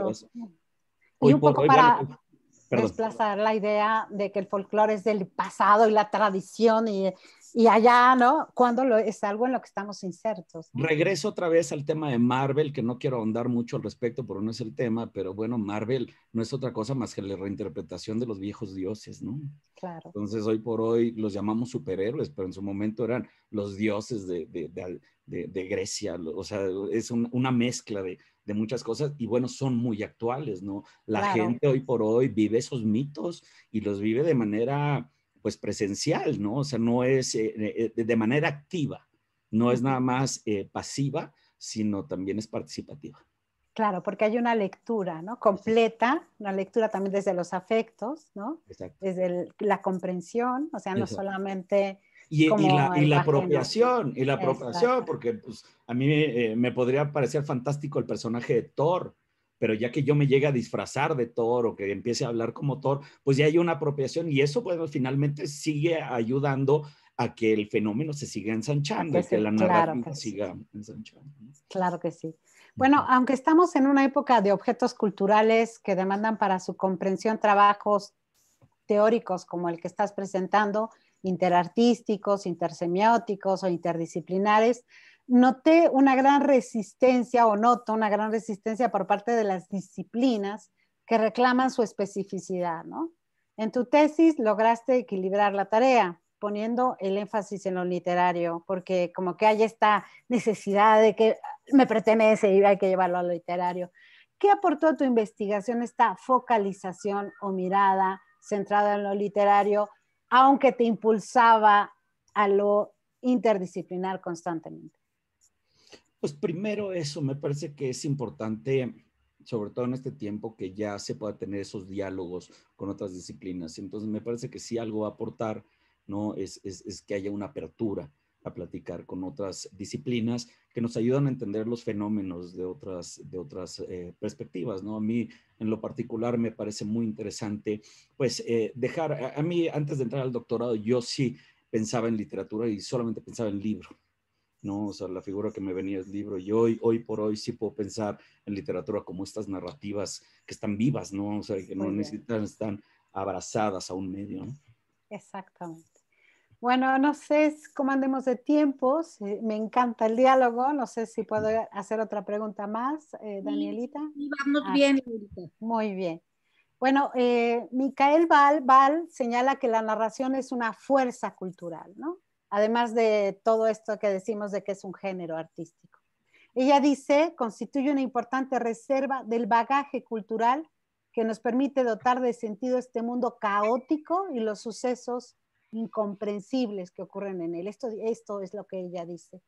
y un poco para... Pues desplazar la idea de que el folclore es del pasado y la tradición y, y allá, ¿no? Cuando es algo en lo que estamos insertos. Regreso otra vez al tema de Marvel, que no quiero ahondar mucho al respecto pero no es el tema, pero bueno, Marvel no es otra cosa más que la reinterpretación de los viejos dioses, ¿no? Claro. Entonces hoy por hoy los llamamos superhéroes, pero en su momento eran los dioses de, de, de, Grecia, o sea, es una mezcla de de muchas cosas y bueno, son muy actuales, ¿no? La gente hoy por hoy vive esos mitos y los vive de manera pues presencial, ¿no? O sea, no es eh, eh, eh, de manera activa, no es nada más pasiva, sino también es participativa. Claro, porque hay una lectura, ¿no? Completa, una lectura también desde los afectos, ¿no? Desde la comprensión, o sea, no solamente y, la, apropiación, y apropiación, porque pues, a mí eh, me podría parecer fantástico el personaje de Thor, pero ya que yo me llegue a disfrazar de Thor o que empiece a hablar como Thor, pues ya hay una apropiación y eso, bueno, finalmente sigue ayudando a que el fenómeno se siga ensanchando, pues que la narrativa siga ensanchando. Claro que sí. Bueno, aunque estamos en una época de objetos culturales que demandan para su comprensión trabajos teóricos como el que estás presentando, interartísticos, intersemióticos o interdisciplinares, noté una gran resistencia o noto una gran resistencia por parte de las disciplinas que reclaman su especificidad, ¿no? En tu tesis lograste equilibrar la tarea poniendo el énfasis en lo literario, porque como que hay esta necesidad de que me pertenece y hay que llevarlo a lo literario. ¿Qué aportó a tu investigación esta focalización o mirada centrada en lo literario aunque te impulsaba a lo interdisciplinar constantemente? Pues primero eso, me parece que es importante, sobre todo en este tiempo, que ya se pueda tener esos diálogos con otras disciplinas. Entonces me parece que si algo va a aportar, ¿no? Es, es que haya una apertura a platicar con otras disciplinas que nos ayudan a entender los fenómenos de otras, de otras eh, perspectivas, ¿no? A mí, en lo particular, me parece muy interesante, pues, eh, dejar, a, mí, antes de entrar al doctorado, yo sí pensaba en literatura y solamente pensaba en libro, ¿no? O sea, la figura que me venía es libro. Y hoy, hoy por hoy sí puedo pensar en literatura como estas narrativas que están vivas, ¿no? O sea, que no necesitan, están abrazadas a un medio, Exactamente. Bueno, no sé cómo andemos de tiempos. Eh, me encanta el diálogo. No sé si puedo hacer otra pregunta más, eh, Danielita. Sí, vamos ah, bien. Muy bien. Bueno, eh, Micael Val, Val señala que la narración es una fuerza cultural, ¿no? Además de todo esto que decimos de que es un género artístico. Ella dice, constituye una importante reserva del bagaje cultural que nos permite dotar de sentido este mundo caótico y los sucesos incomprensibles que ocurren en él. Esto, esto es lo que ella dice.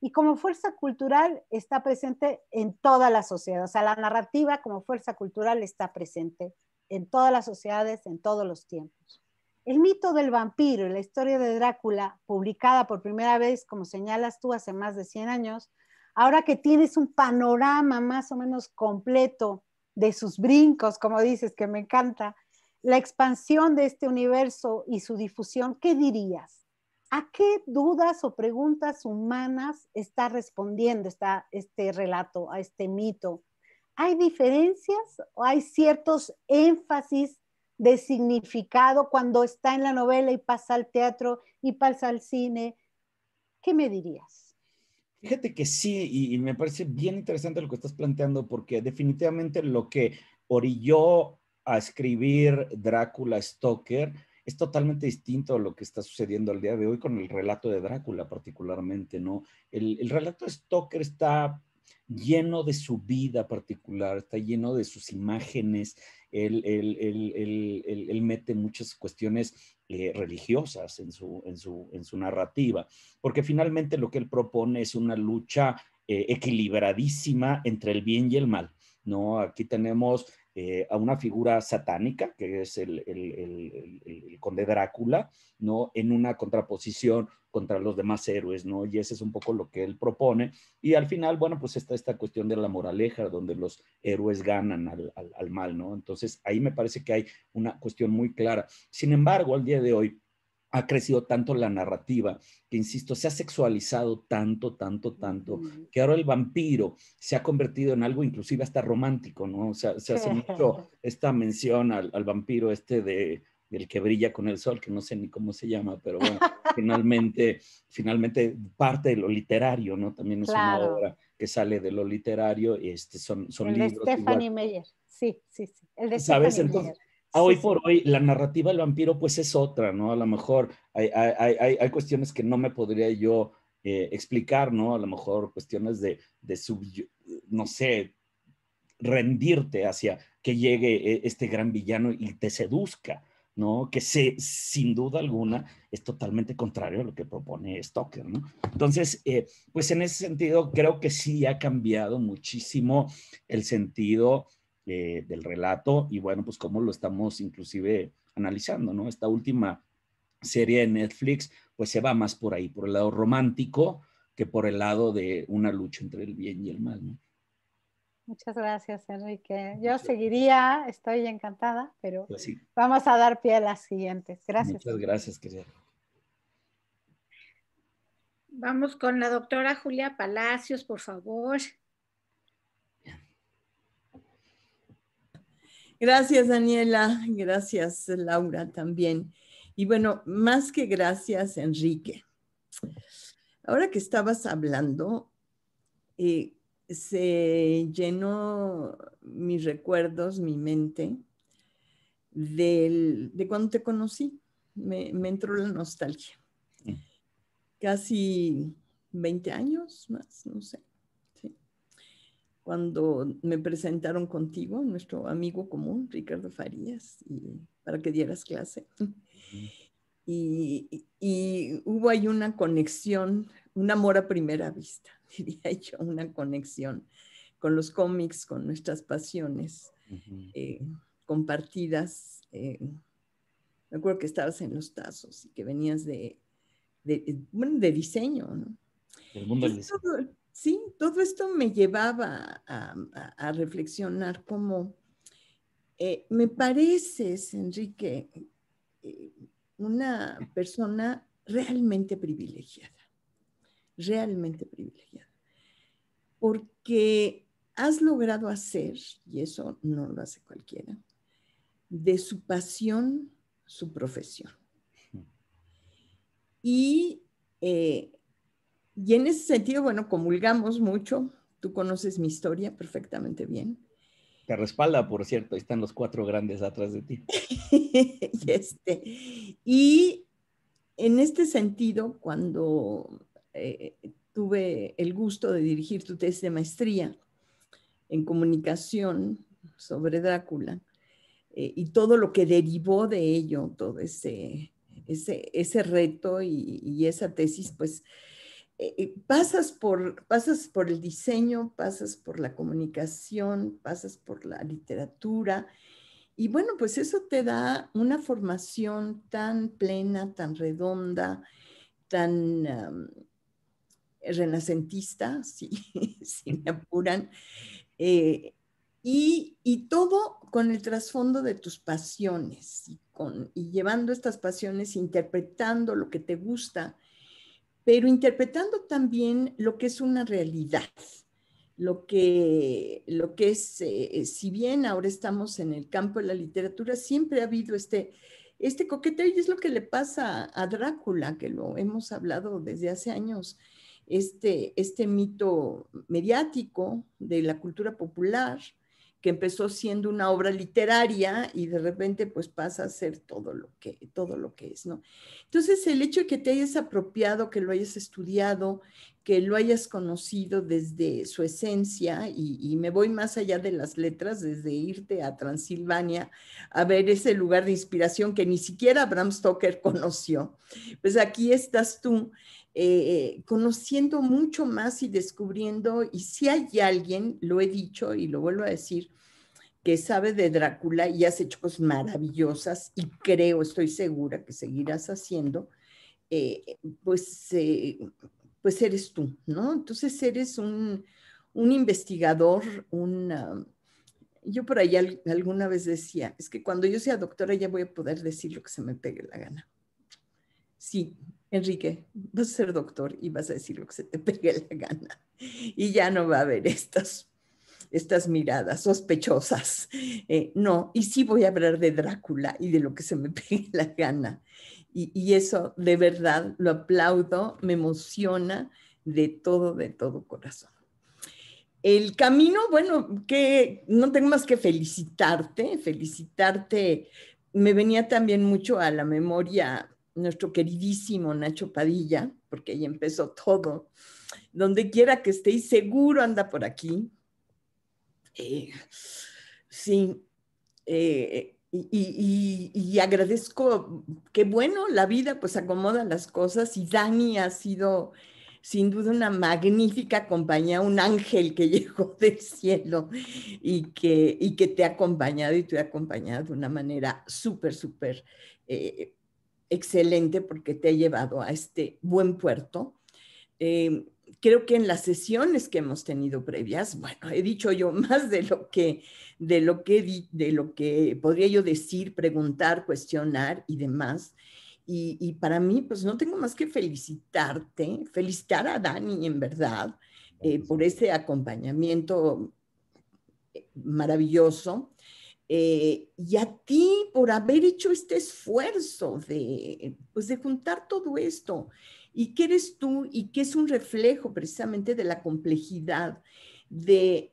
Y como fuerza cultural está presente en todas las sociedades, o sea, la narrativa como fuerza cultural está presente en todas las sociedades, en todos los tiempos. El mito del vampiro y la historia de Drácula, publicada por primera vez, como señalas tú, hace más de 100 años, ahora que tienes un panorama más o menos completo de sus brincos, como dices, que me encanta, la expansión de este universo y su difusión, ¿qué dirías? ¿A qué dudas o preguntas humanas está respondiendo este relato, a este mito? ¿Hay diferencias o hay ciertos énfasis de significado cuando está en la novela y pasa al teatro y pasa al cine? ¿Qué me dirías? Fíjate que sí, y me parece bien interesante lo que estás planteando, porque definitivamente lo que orilló a escribir Drácula Stoker, es totalmente distinto a lo que está sucediendo al día de hoy con el relato de Drácula particularmente, ¿no? El, relato de Stoker está lleno de su vida particular, está lleno de sus imágenes, él, mete muchas cuestiones eh, religiosas en su, en, su, en su narrativa, porque finalmente lo que él propone es una lucha eh, equilibradísima entre el bien y el mal. ¿no? Aquí tenemos eh, a una figura satánica, que es el, conde Drácula, ¿no? En una contraposición contra los demás héroes, ¿no? Y ese es un poco lo que él propone. Y al final, bueno, pues está esta cuestión de la moraleja, donde los héroes ganan al, al mal, ¿no? Entonces, ahí me parece que hay una cuestión muy clara. Sin embargo, al día de hoy, ha crecido tanto la narrativa, que insisto, se ha sexualizado tanto, tanto, tanto, que ahora el vampiro se ha convertido en algo inclusive hasta romántico, ¿no? O sea, se hace mucho esta mención al, vampiro este de, del que brilla con el sol, que no sé ni cómo se llama, pero bueno, finalmente, finalmente parte de lo literario, ¿no? También es una obra que sale de lo literario, este, son, son el libros. De Stephanie Meyer, sí, sí, sí. El de ¿Sabes? Entonces, Ah, hoy por hoy la narrativa del vampiro pues es otra, ¿no? A lo mejor hay, hay, hay, cuestiones que no me podría yo eh, explicar, ¿no? A lo mejor cuestiones de, de sub, no sé, rendirte hacia que llegue eh, este gran villano y te seduzca, ¿no? Que sin duda alguna es totalmente contrario a lo que propone Stoker, ¿no? Entonces, eh, pues en ese sentido creo que sí ha cambiado muchísimo el sentido eh, del relato y bueno, pues como lo estamos inclusive analizando, ¿no? Esta última serie de Netflix pues se va más por ahí, por el lado romántico que por el lado de una lucha entre el bien y el mal, ¿no? Muchas gracias, Enrique. Yo seguiría, estoy encantada, pero pues vamos a dar pie a las siguientes. Gracias. Muchas gracias, querida. Vamos con la doctora Julia Palacios, por favor. Gracias, Daniela. Gracias, Laura, también. Y bueno, más que gracias, Enrique. Ahora que estabas hablando, eh, se llenó mis recuerdos, mi mente, de cuando te conocí. me entró la nostalgia. Mm. Casi 20 años más, no sé cuando me presentaron contigo, nuestro amigo común, Ricardo Farías, y, para que dieras clase. Y, hubo ahí una conexión, un amor a primera vista, diría yo, una conexión con los cómics, con nuestras pasiones eh, compartidas. Eh, me acuerdo que estabas en los tazos y que venías de, de, de diseño, ¿no? El mundo del diseño sí, todo esto me llevaba a, reflexionar como, eh, me pareces, Enrique, eh, una persona realmente privilegiada, realmente privilegiada, porque has logrado hacer, y eso no lo hace cualquiera, de su pasión su profesión. Hmm. Y eh, y en ese sentido, bueno, comulgamos mucho. Tú conoces mi historia perfectamente bien. Te respalda, por cierto, están los cuatro grandes atrás de ti. Este, y, en este sentido, cuando eh, tuve el gusto de dirigir tu tesis de maestría en comunicación sobre Drácula eh, y todo lo que derivó de ello, todo ese, ese, reto y esa tesis, pues eh, pasas, por, pasas por el diseño, pasas por la comunicación, pasas por la literatura. Y bueno, pues eso te da una formación tan plena, tan redonda, tan renacentista, si, me apuran, eh, y, y, todo con el trasfondo de tus pasiones y, con, y llevando estas pasiones, interpretando lo que te gusta pero interpretando también lo que es una realidad, lo que, lo que es, eh, eh, si bien ahora estamos en el campo de la literatura, siempre ha habido este, este coqueteo y es lo que le pasa a Drácula, que lo hemos hablado desde hace años, este, este mito mediático de la cultura popular, que empezó siendo una obra literaria y de repente pues pasa a ser todo lo que, todo lo que es, ¿no? Entonces el hecho de que te hayas apropiado, que lo hayas estudiado, que lo hayas conocido desde su esencia, y, y me voy más allá de las letras, desde irte a Transilvania a ver ese lugar de inspiración que ni siquiera Bram Stoker conoció, pues aquí estás tú eh, eh, conociendo mucho más y descubriendo, y si hay alguien, lo he dicho y lo vuelvo a decir, que sabe de Drácula y has hecho cosas maravillosas y creo, estoy segura que seguirás haciendo, eh, pues, pues eres tú, ¿no? Entonces eres un, un investigador, un... Ah, yo por ahí alguna vez decía, es que cuando yo sea doctora ya voy a poder decir lo que se me pegue la gana. Sí, Enrique, vas a ser doctor y vas a decir lo que se te pegue la gana. Y ya no va a haber estas, estas miradas sospechosas. Eh, no, y sí voy a hablar de Drácula y de lo que se me pegue la gana. Y, y eso de verdad lo aplaudo, me emociona de todo, de todo corazón. El camino, bueno, que no tengo más que felicitarte, felicitarte. Me venía también mucho a la memoria nuestro queridísimo Nacho Padilla, porque ahí empezó todo. Donde quiera que estéis, seguro anda por aquí. Eh, sí, eh, y, agradezco, que bueno, la vida pues acomoda las cosas y Dani ha sido sin duda una magnífica compañía, un ángel que llegó del cielo y que, que te ha acompañado y te ha acompañado de una manera súper, súper eh, excelente porque te he llevado a este buen puerto. Eh, creo que en las sesiones que hemos tenido previas, bueno, he dicho yo más de lo que, de lo que, podría yo decir, preguntar, cuestionar y demás. Y, para mí, pues no tengo más que felicitarte, felicitar a Dani, en verdad, eh, por ese acompañamiento eh, maravilloso. Eh, y a ti por haber hecho este esfuerzo de, pues, de juntar todo esto. ¿Y qué eres tú? Y que es un reflejo precisamente de la complejidad de,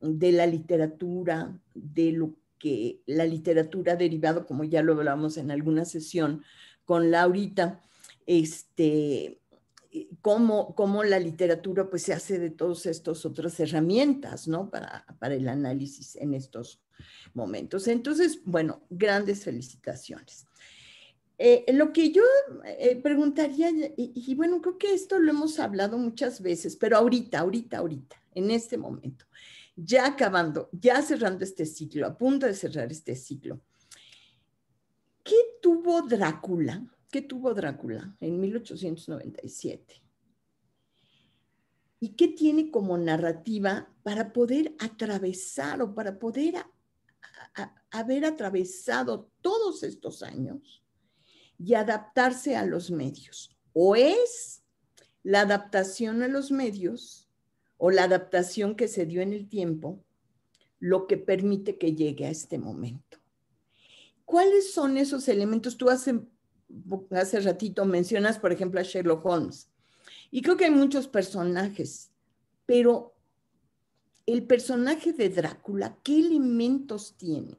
la literatura, de lo que la literatura ha derivado, como ya lo hablamos en alguna sesión con Laurita, este, eh, Cómo, cómo, la literatura pues se hace de todas estas otras herramientas, ¿no? Para, para el análisis en estos momentos. Entonces, bueno, grandes felicitaciones. Eh, lo que yo eh, preguntaría, y, y, bueno, creo que esto lo hemos hablado muchas veces, pero ahorita, ahorita, ahorita, en este momento, ya acabando, ya cerrando este ciclo, a punto de cerrar este ciclo, ¿qué tuvo Drácula? ¿Qué tuvo Drácula en 1897? ¿Y qué tiene como narrativa para poder atravesar o para poder haber atravesado todos estos años y adaptarse a los medios. O es la adaptación a los medios o la adaptación que se dio en el tiempo lo que permite que llegue a este momento. ¿Cuáles son esos elementos? Tú hace, hace ratito mencionas, por ejemplo, a Sherlock Holmes. Y creo que hay muchos personajes, pero el personaje de Drácula, ¿qué elementos tiene?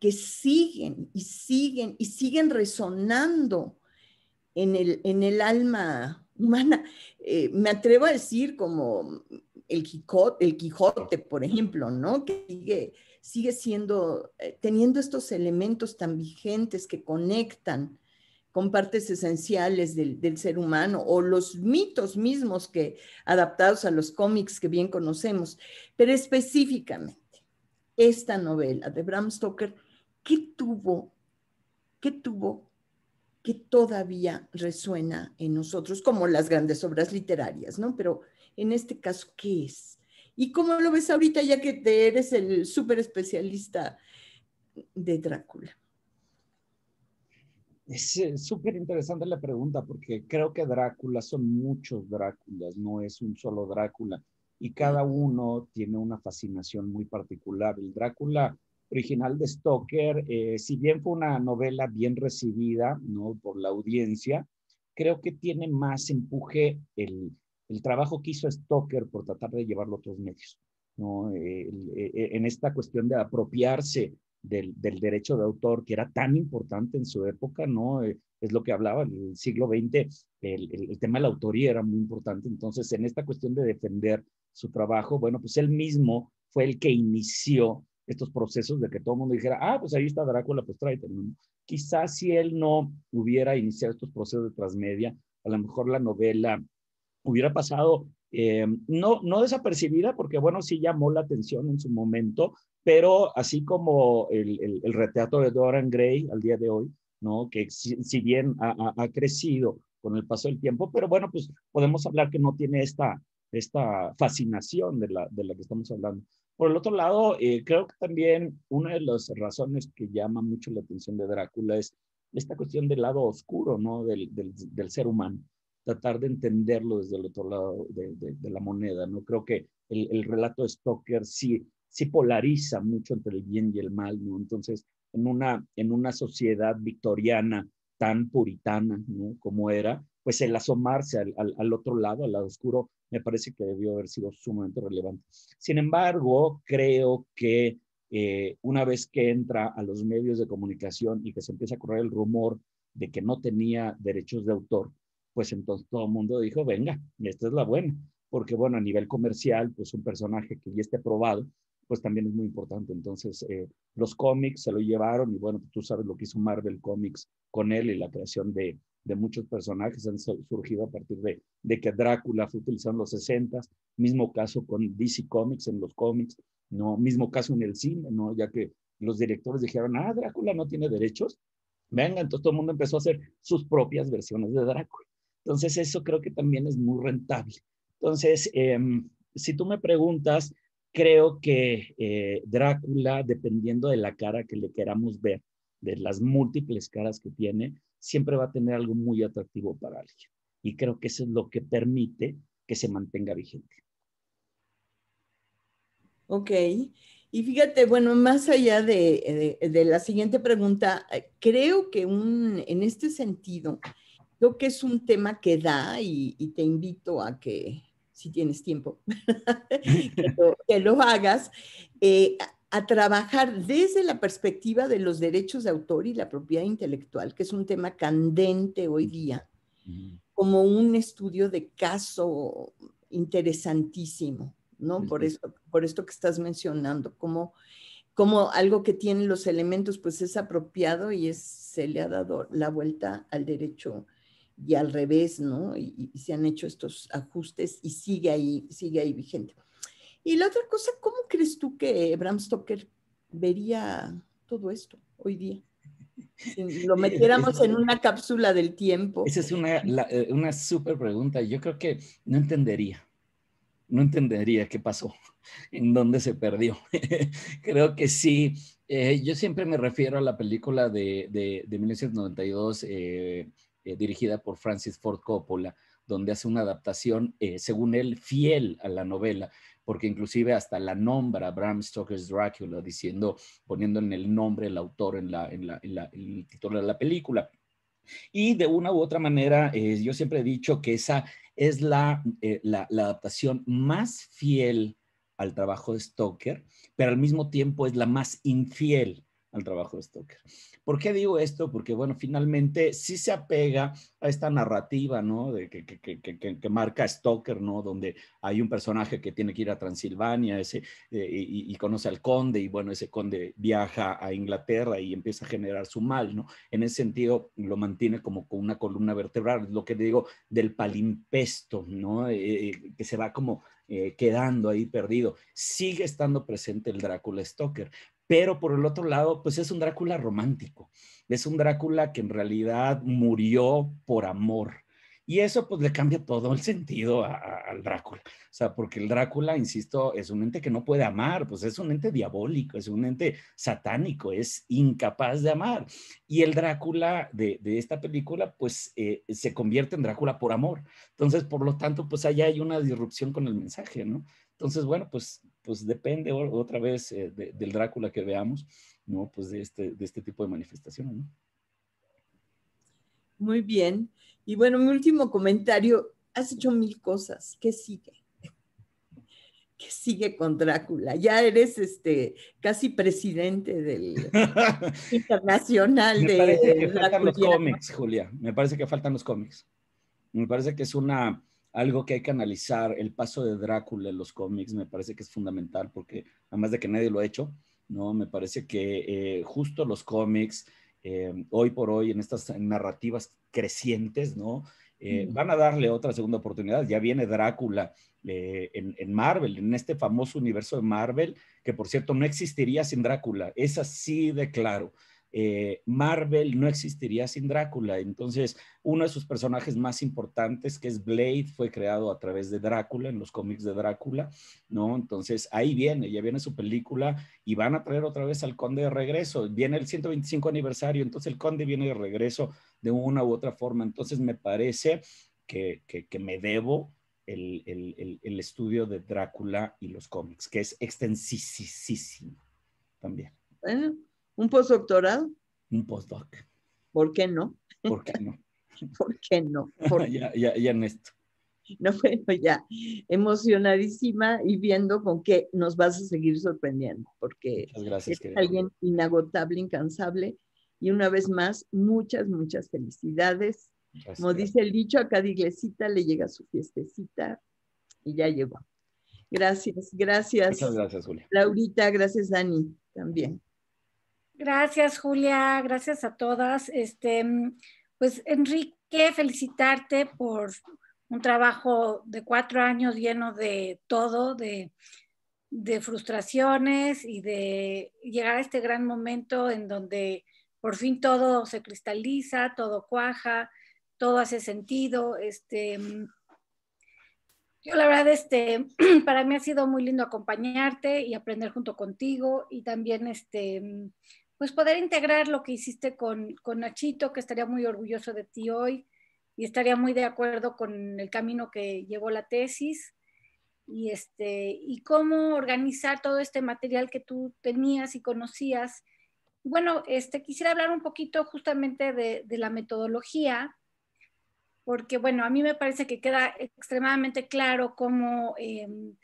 Que siguen y siguen y siguen resonando en el, en el alma humana. Eh, me atrevo a decir como el Quijote, el Quijote, por ejemplo, ¿no? Que sigue, sigue siendo, eh, teniendo estos elementos tan vigentes que conectan con partes esenciales del, ser humano o los mitos mismos que adaptados a los cómics que bien conocemos. Pero específicamente, esta novela de Bram Stoker, ¿qué tuvo? ¿Qué tuvo que todavía resuena en nosotros, como las grandes obras literarias, ¿no? Pero en este caso, ¿qué es? ¿Y cómo lo ves ahorita, ya que te eres el súper especialista de Drácula? Es eh, súper interesante la pregunta porque creo que Drácula son muchos Dráculas, no es un solo Drácula y cada uno tiene una fascinación muy particular. El Drácula original de Stoker, eh, si bien fue una novela bien recibida ¿no? por la audiencia, creo que tiene más empuje el, trabajo que hizo Stoker por tratar de llevarlo a otros medios. ¿no? Eh, en esta cuestión de apropiarse del, derecho de autor, que era tan importante en su época, ¿no? Eh, es lo que hablaba, en el siglo XX el, tema de la autoría era muy importante, entonces en esta cuestión de defender su trabajo, bueno, pues él mismo fue el que inició estos procesos de que todo el mundo dijera, ah, pues ahí está Drácula, pues tráete. Quizás si él no hubiera iniciado estos procesos de transmedia, a lo mejor la novela hubiera pasado eh, no, no desapercibida, porque bueno, sí llamó la atención en su momento, pero así como el, el, de Doran Gray al día de hoy, ¿no? que si, bien ha, ha, crecido con el paso del tiempo, pero bueno, pues podemos hablar que no tiene esta, esta fascinación de la, de la que estamos hablando. Por el otro lado, eh, creo que también una de las razones que llama mucho la atención de Drácula es esta cuestión del lado oscuro ¿no? del, del, del ser humano, tratar de entenderlo desde el otro lado de, de, de la moneda. ¿no? Creo que el, el relato de Stoker sí sí polariza mucho entre el bien y el mal, ¿no? Entonces, en una, en una sociedad victoriana tan puritana, ¿no? Como era, pues el asomarse al, otro lado, al lado oscuro, me parece que debió haber sido sumamente relevante. Sin embargo, creo que eh, una vez que entra a los medios de comunicación y que se empieza a correr el rumor de que no tenía derechos de autor, pues entonces todo el mundo dijo, venga, esta es la buena, porque bueno, a nivel comercial, pues un personaje que ya esté probado, pues también es muy importante. Entonces, eh, los cómics se lo llevaron y bueno, tú sabes lo que hizo Marvel Comics con él y la creación de, muchos personajes han surgido a partir de, de que Drácula fue utilizado en los 60, mismo caso con DC Comics en los cómics, no, mismo caso en el cine, ¿no? ya que los directores dijeron, ah, Drácula no tiene derechos, venga, entonces todo el mundo empezó a hacer sus propias versiones de Drácula. Entonces eso creo que también es muy rentable. Entonces, em, si tú me preguntas creo que eh, Drácula, dependiendo de la cara que le queramos ver, de las múltiples caras que tiene, siempre va a tener algo muy atractivo para alguien. Y creo que eso es lo que permite que se mantenga vigente. Ok. Y fíjate, bueno, más allá de, eh, la siguiente pregunta, eh, creo que un, en este sentido, creo que es un tema que da y te invito a que si tienes tiempo, que, lo, hagas, eh, a trabajar desde la perspectiva de los derechos de autor y la propiedad intelectual, que es un tema candente hoy día, como un estudio de caso interesantísimo, ¿no? Por, eso por esto que estás mencionando, como, como algo que tiene los elementos, pues es apropiado y se le ha dado la vuelta al derecho y al revés, ¿no? Y, se han hecho estos ajustes y sigue ahí, sigue ahí vigente. Y la otra cosa, ¿cómo crees tú que Bram Stoker vería todo esto hoy día? Si lo metiéramos en una cápsula del tiempo. Esa es una, eh, una súper pregunta. Yo creo que no entendería. No entendería qué pasó, en dónde se perdió. creo que sí. Eh, yo siempre me refiero a la película de, de, 1992. Eh, eh, dirigida por Francis Ford Coppola, donde hace una adaptación, eh, según él, fiel a la novela, porque inclusive hasta la nombra Bram Stoker's Dracula, diciendo, poniendo en el nombre el autor en, la, el título de la película. Y de una u otra manera, eh, yo siempre he dicho que esa es la, adaptación más fiel al trabajo de Stoker, pero al mismo tiempo es la más infiel, al trabajo de Stoker. ¿Por qué digo esto? Porque, bueno, finalmente sí se apega a esta narrativa, ¿no? De que, que, que, marca Stoker, ¿no? Donde hay un personaje que tiene que ir a Transilvania ese, eh, y, conoce al conde, y bueno, ese conde viaja a Inglaterra y empieza a generar su mal, ¿no? En ese sentido, lo mantiene como con una columna vertebral, lo que digo del palimpesto, ¿no? Eh, eh, que se va como quedando ahí perdido. Sigue estando presente el Drácula Stoker, pero por el otro lado, pues es un Drácula romántico, es un Drácula que en realidad murió por amor. Y eso pues le cambia todo el sentido al Drácula. O sea, porque el Drácula, insisto, es un ente que no puede amar, pues es un ente diabólico, es un ente satánico, es incapaz de amar. Y el Drácula de, esta película pues eh, se convierte en Drácula por amor. Entonces, por lo tanto, pues allá hay una disrupción con el mensaje, ¿no? Entonces, bueno, pues, pues depende otra vez eh, del Drácula que veamos, ¿no? Pues de este, de este tipo de manifestaciones, ¿no? Muy bien. Y bueno, mi último comentario, has hecho mil cosas, ¿qué sigue? ¿Qué sigue con Drácula? Ya eres este casi presidente del internacional de parece que faltan los cómics, Julia. Me parece que faltan los cómics. Me parece que es una algo que hay que analizar. El paso de Drácula en los cómics me parece que es fundamental porque, además de que nadie lo ha hecho, ¿no? Me parece que eh, justo los cómics, eh, hoy por hoy, en estas narrativas crecientes, ¿no? Eh, van a darle otra segunda oportunidad. Ya viene Drácula en, Marvel, en este famoso universo de Marvel, que por cierto no existiría sin Drácula. Es así de claro. Eh, Marvel no existiría sin Drácula. Entonces, uno de sus personajes más importantes, que es Blade, fue creado a través de Drácula, en los cómics de Drácula, ¿no? Entonces, ahí viene, ya viene su película y van a traer otra vez al conde de regreso. Viene el 125 aniversario, entonces el conde viene de regreso de una u otra forma. Entonces, me parece que, me debo el, estudio de Drácula y los cómics, que es extensísimo también. ¿Un postdoctorado? Un postdoc. ¿Por qué no? ¿Por qué no? ¿Por qué no? ya, ya, ya en esto. No, bueno, ya emocionadísima y viendo con qué nos vas a seguir sorprendiendo, porque es alguien inagotable, incansable. Y una vez más, muchas, muchas felicidades. Como dice el dicho, a cada iglesita le llega su fiestecita y ya llegó. Gracias, gracias. Muchas gracias, Julia. Laurita, gracias, Dani, también. Gracias, Julia. Gracias a todas. Este, mm, pues, Enrique, felicitarte por un trabajo de cuatro años lleno de todo, de, frustraciones y de llegar a este gran momento en donde por fin todo se cristaliza, todo cuaja, todo hace sentido. Este, mm, yo la verdad, este, para mí ha sido muy lindo acompañarte y aprender junto contigo y también este, mm, pues poder integrar lo que hiciste con, con Nachito, que estaría muy orgulloso de ti hoy y estaría muy de acuerdo con el camino que llevó la tesis y, este, y cómo organizar todo este material que tú tenías y conocías. Bueno, este, quisiera hablar un poquito justamente de, la metodología, porque bueno, a mí me parece que queda extremadamente claro cómo, em,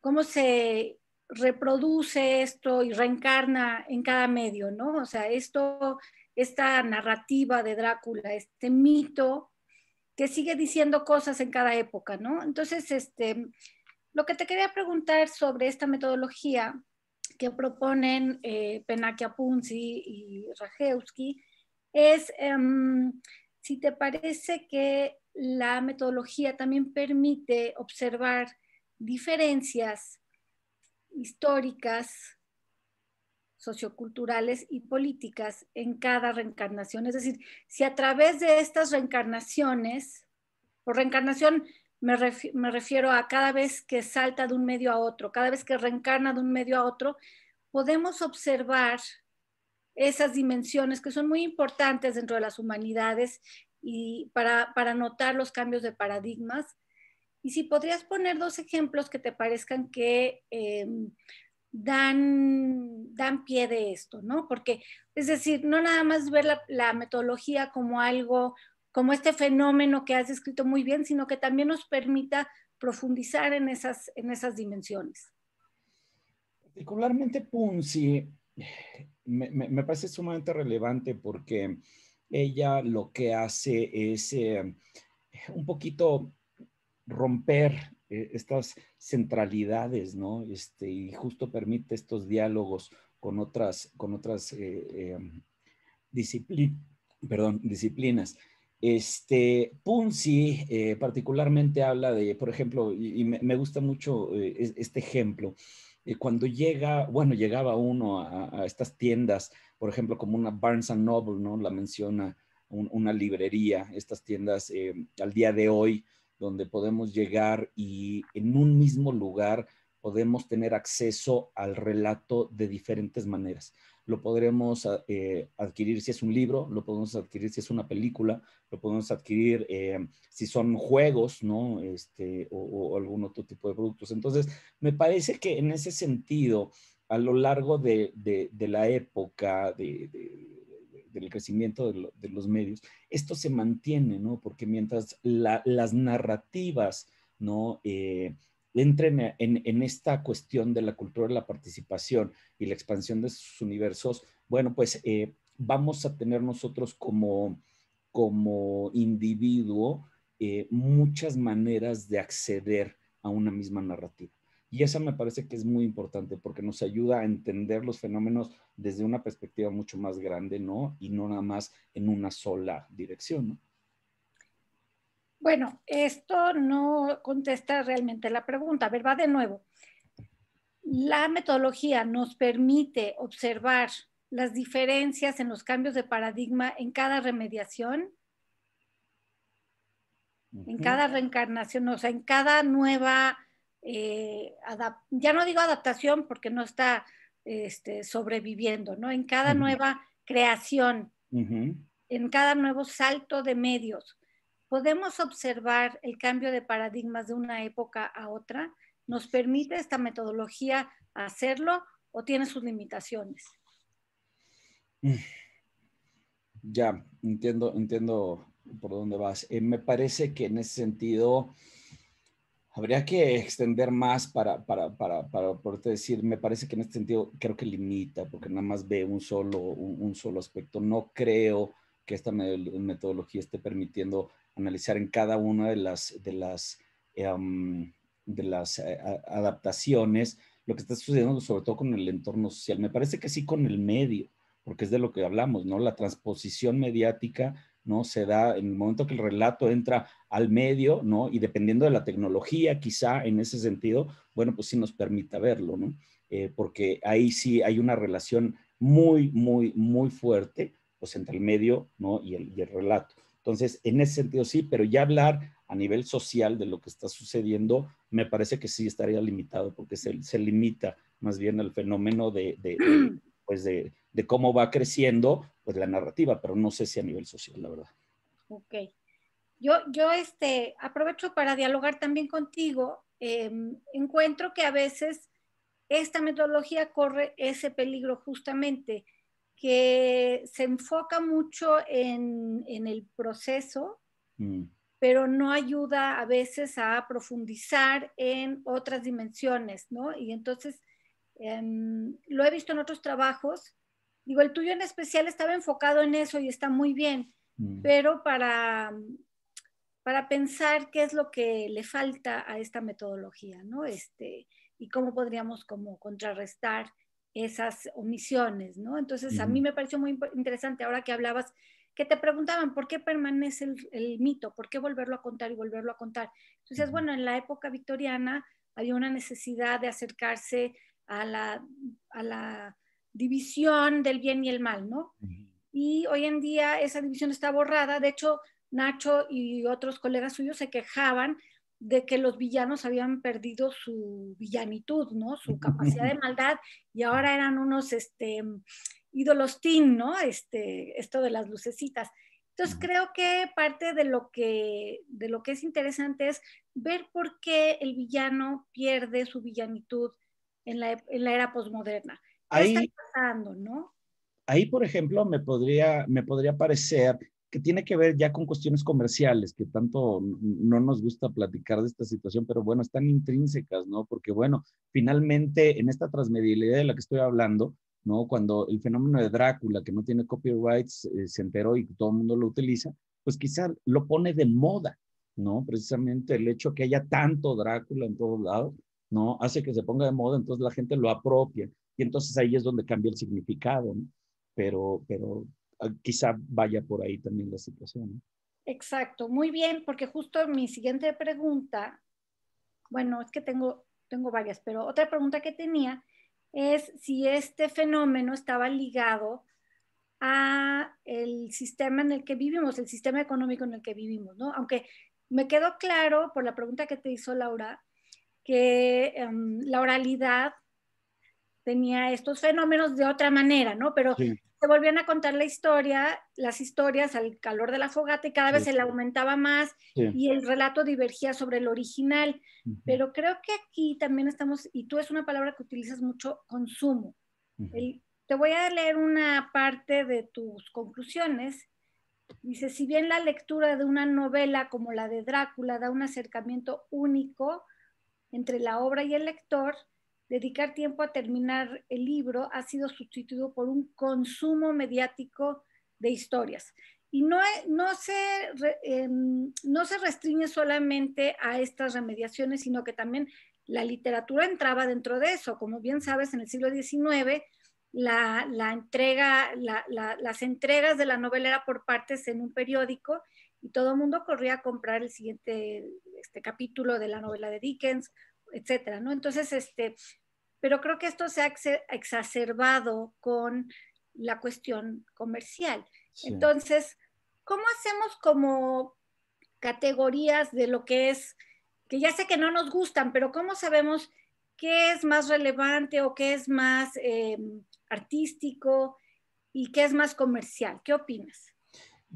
cómo se reproduce esto y reencarna en cada medio, ¿no? O sea, esto, esta narrativa de Drácula, este mito que sigue diciendo cosas en cada época, ¿no? Entonces, este, lo que te quería preguntar sobre esta metodología que proponen eh, Punzi y Rajewski es em, si te parece que la metodología también permite observar diferencias históricas, socioculturales y políticas en cada reencarnación. Es decir, si a través de estas reencarnaciones, por reencarnación me, refiero a cada vez que salta de un medio a otro, cada vez que reencarna de un medio a otro, podemos observar esas dimensiones que son muy importantes dentro de las humanidades y para, para notar los cambios de paradigmas y si podrías poner dos ejemplos que te parezcan que em, dan, dan pie de esto, ¿no? Porque, es decir, no nada más ver la, metodología como algo, como este fenómeno que has descrito muy bien, sino que también nos permita profundizar en esas, en esas dimensiones. Particularmente Punzi me, parece sumamente relevante porque ella lo que hace es eh, un poquito romper eh, estas centralidades, ¿no? Este, y justo permite estos diálogos con otras, con otras eh, em, perdón, disciplinas. Este, Punzi eh, particularmente habla de, por ejemplo, y, me, gusta mucho este ejemplo, cuando llega, bueno, llegaba uno a, estas tiendas, por ejemplo, como una Barnes Noble, ¿no? La menciona una librería, estas tiendas al día de hoy donde podemos llegar y en un mismo lugar podemos tener acceso al relato de diferentes maneras. Lo podremos ah, eh, adquirir si es un libro, lo podemos adquirir si es una película, lo podemos adquirir eh, si son juegos, ¿no? Este, o, algún otro tipo de productos. Entonces, me parece que en ese sentido, a lo largo de, la época, de del crecimiento de, los medios, esto se mantiene, ¿no? Porque mientras las narrativas, ¿no? Eh, entren en, esta cuestión de la cultura de la participación y la expansión de sus universos, bueno, pues eh, vamos a tener nosotros como, como individuo eh, muchas maneras de acceder a una misma narrativa. Y esa me parece que es muy importante porque nos ayuda a entender los fenómenos desde una perspectiva mucho más grande, ¿no? Y no nada más en una sola dirección, ¿no? Bueno, esto no contesta realmente la pregunta. A ver, va de nuevo. La metodología nos permite observar las diferencias en los cambios de paradigma en cada remediación, en cada reencarnación, o sea, en cada nueva eh, ya no digo adaptación porque no está este, sobreviviendo, ¿no? En cada nueva creación, en cada nuevo salto de medios, podemos observar el cambio de paradigmas de una época a otra. ¿Nos permite esta metodología hacerlo o tiene sus limitaciones? Mm. Ya, entiendo, entiendo por dónde vas. Eh, me parece que en ese sentido habría que extender más para, para, para, para poderte decir, me parece que en este sentido creo que limita, porque nada más ve un solo, un, solo aspecto. No creo que esta metodología esté permitiendo analizar en cada una de las, de las, em, de las eh, adaptaciones lo que está sucediendo sobre todo con el entorno social. Me parece que sí con el medio, porque es de lo que hablamos, ¿no? La transposición mediática ¿no? Se da en el momento que el relato entra al medio, ¿no? Y dependiendo de la tecnología, quizá en ese sentido, bueno, pues si nos permita verlo, eh, porque ahí sí hay una relación muy, muy, muy fuerte, pues entre el medio, ¿no? Y el, relato. Entonces, en ese sentido sí, pero ya hablar a nivel social de lo que está sucediendo, me parece que sí estaría limitado, porque se, limita más bien al fenómeno de, de, pues, cómo va creciendo pues, la narrativa, pero no sé si a nivel social, la verdad. Ok. Yo, yo este, aprovecho para dialogar también contigo. Em, encuentro que a veces esta metodología corre ese peligro justamente, que se enfoca mucho en, el proceso, mm. pero no ayuda a veces a profundizar en otras dimensiones, ¿no? Y entonces, em, lo he visto en otros trabajos Digo, el tuyo en especial estaba enfocado en eso y está muy bien, mm. pero para, para pensar qué es lo que le falta a esta metodología, ¿no? Este, y cómo podríamos como contrarrestar esas omisiones, ¿no? Entonces, a mí me pareció muy interesante ahora que hablabas que te preguntaban por qué permanece el, mito, por qué volverlo a contar y volverlo a contar. Entonces, bueno, en la época victoriana había una necesidad de acercarse a la, a la división del bien y el mal, ¿no? Y hoy en día esa división está borrada. De hecho, Nacho y otros colegas suyos se quejaban de que los villanos habían perdido su villanitud, ¿no? Su capacidad de maldad y ahora eran unos este, ídolos teen, ¿no? Este, esto de las lucecitas. Entonces creo que parte de lo que, de lo que es interesante es ver por qué el villano pierde su villanitud en la, en la era posmoderna ahí, Ahí, por ejemplo, me podría, me podría parecer que tiene que ver ya con cuestiones comerciales, que tanto no nos gusta platicar de esta situación, pero bueno, están intrínsecas, ¿no? Porque bueno, finalmente en esta transmedialidad de la que estoy hablando, ¿no? Cuando el fenómeno de Drácula, que no tiene copyrights, eh, se enteró y todo el mundo lo utiliza, pues quizá lo pone de moda, ¿no? Precisamente el hecho que haya tanto Drácula en todos lados, ¿no? Hace que se ponga de moda, entonces la gente lo apropia. Y entonces ahí es donde cambia el significado, pero, pero ah, quizá vaya por ahí también la situación. Exacto, muy bien, porque justo mi siguiente pregunta, bueno, es que tengo, tengo varias, pero otra pregunta que tenía es si este fenómeno estaba ligado a el sistema en el que vivimos, el sistema económico en el que vivimos, ¿no? Aunque me quedó claro por la pregunta que te hizo Laura que em, la oralidad tenía estos fenómenos de otra manera, ¿no? Pero se volvían a contar la historia, las historias al calor de la fogata y cada vez se le aumentaba más y el relato divergía sobre el original. Pero creo que aquí también estamos, y tú es una palabra que utilizas mucho, consumo. te voy a leer una parte de tus conclusiones. Dice, si bien la lectura de una novela como la de Drácula da un acercamiento único entre la obra y el lector, dedicar tiempo a terminar el libro ha sido sustituido por un consumo mediático de historias. Y no, no, se, em, no se restringe solamente a estas remediaciones, sino que también la literatura entraba dentro de eso. Como bien sabes, en el siglo XIX la, entrega, las entregas de la novela eran por partes en un periódico y todo el mundo corría a comprar el siguiente este capítulo de la novela de Dickens etcétera, ¿no? Entonces, este, pero creo que esto se ha exacerbado con la cuestión comercial. Entonces, ¿cómo hacemos como categorías de lo que es, que ya sé que no nos gustan, pero cómo sabemos qué es más relevante o qué es más em, artístico y qué es más comercial? ¿Qué opinas?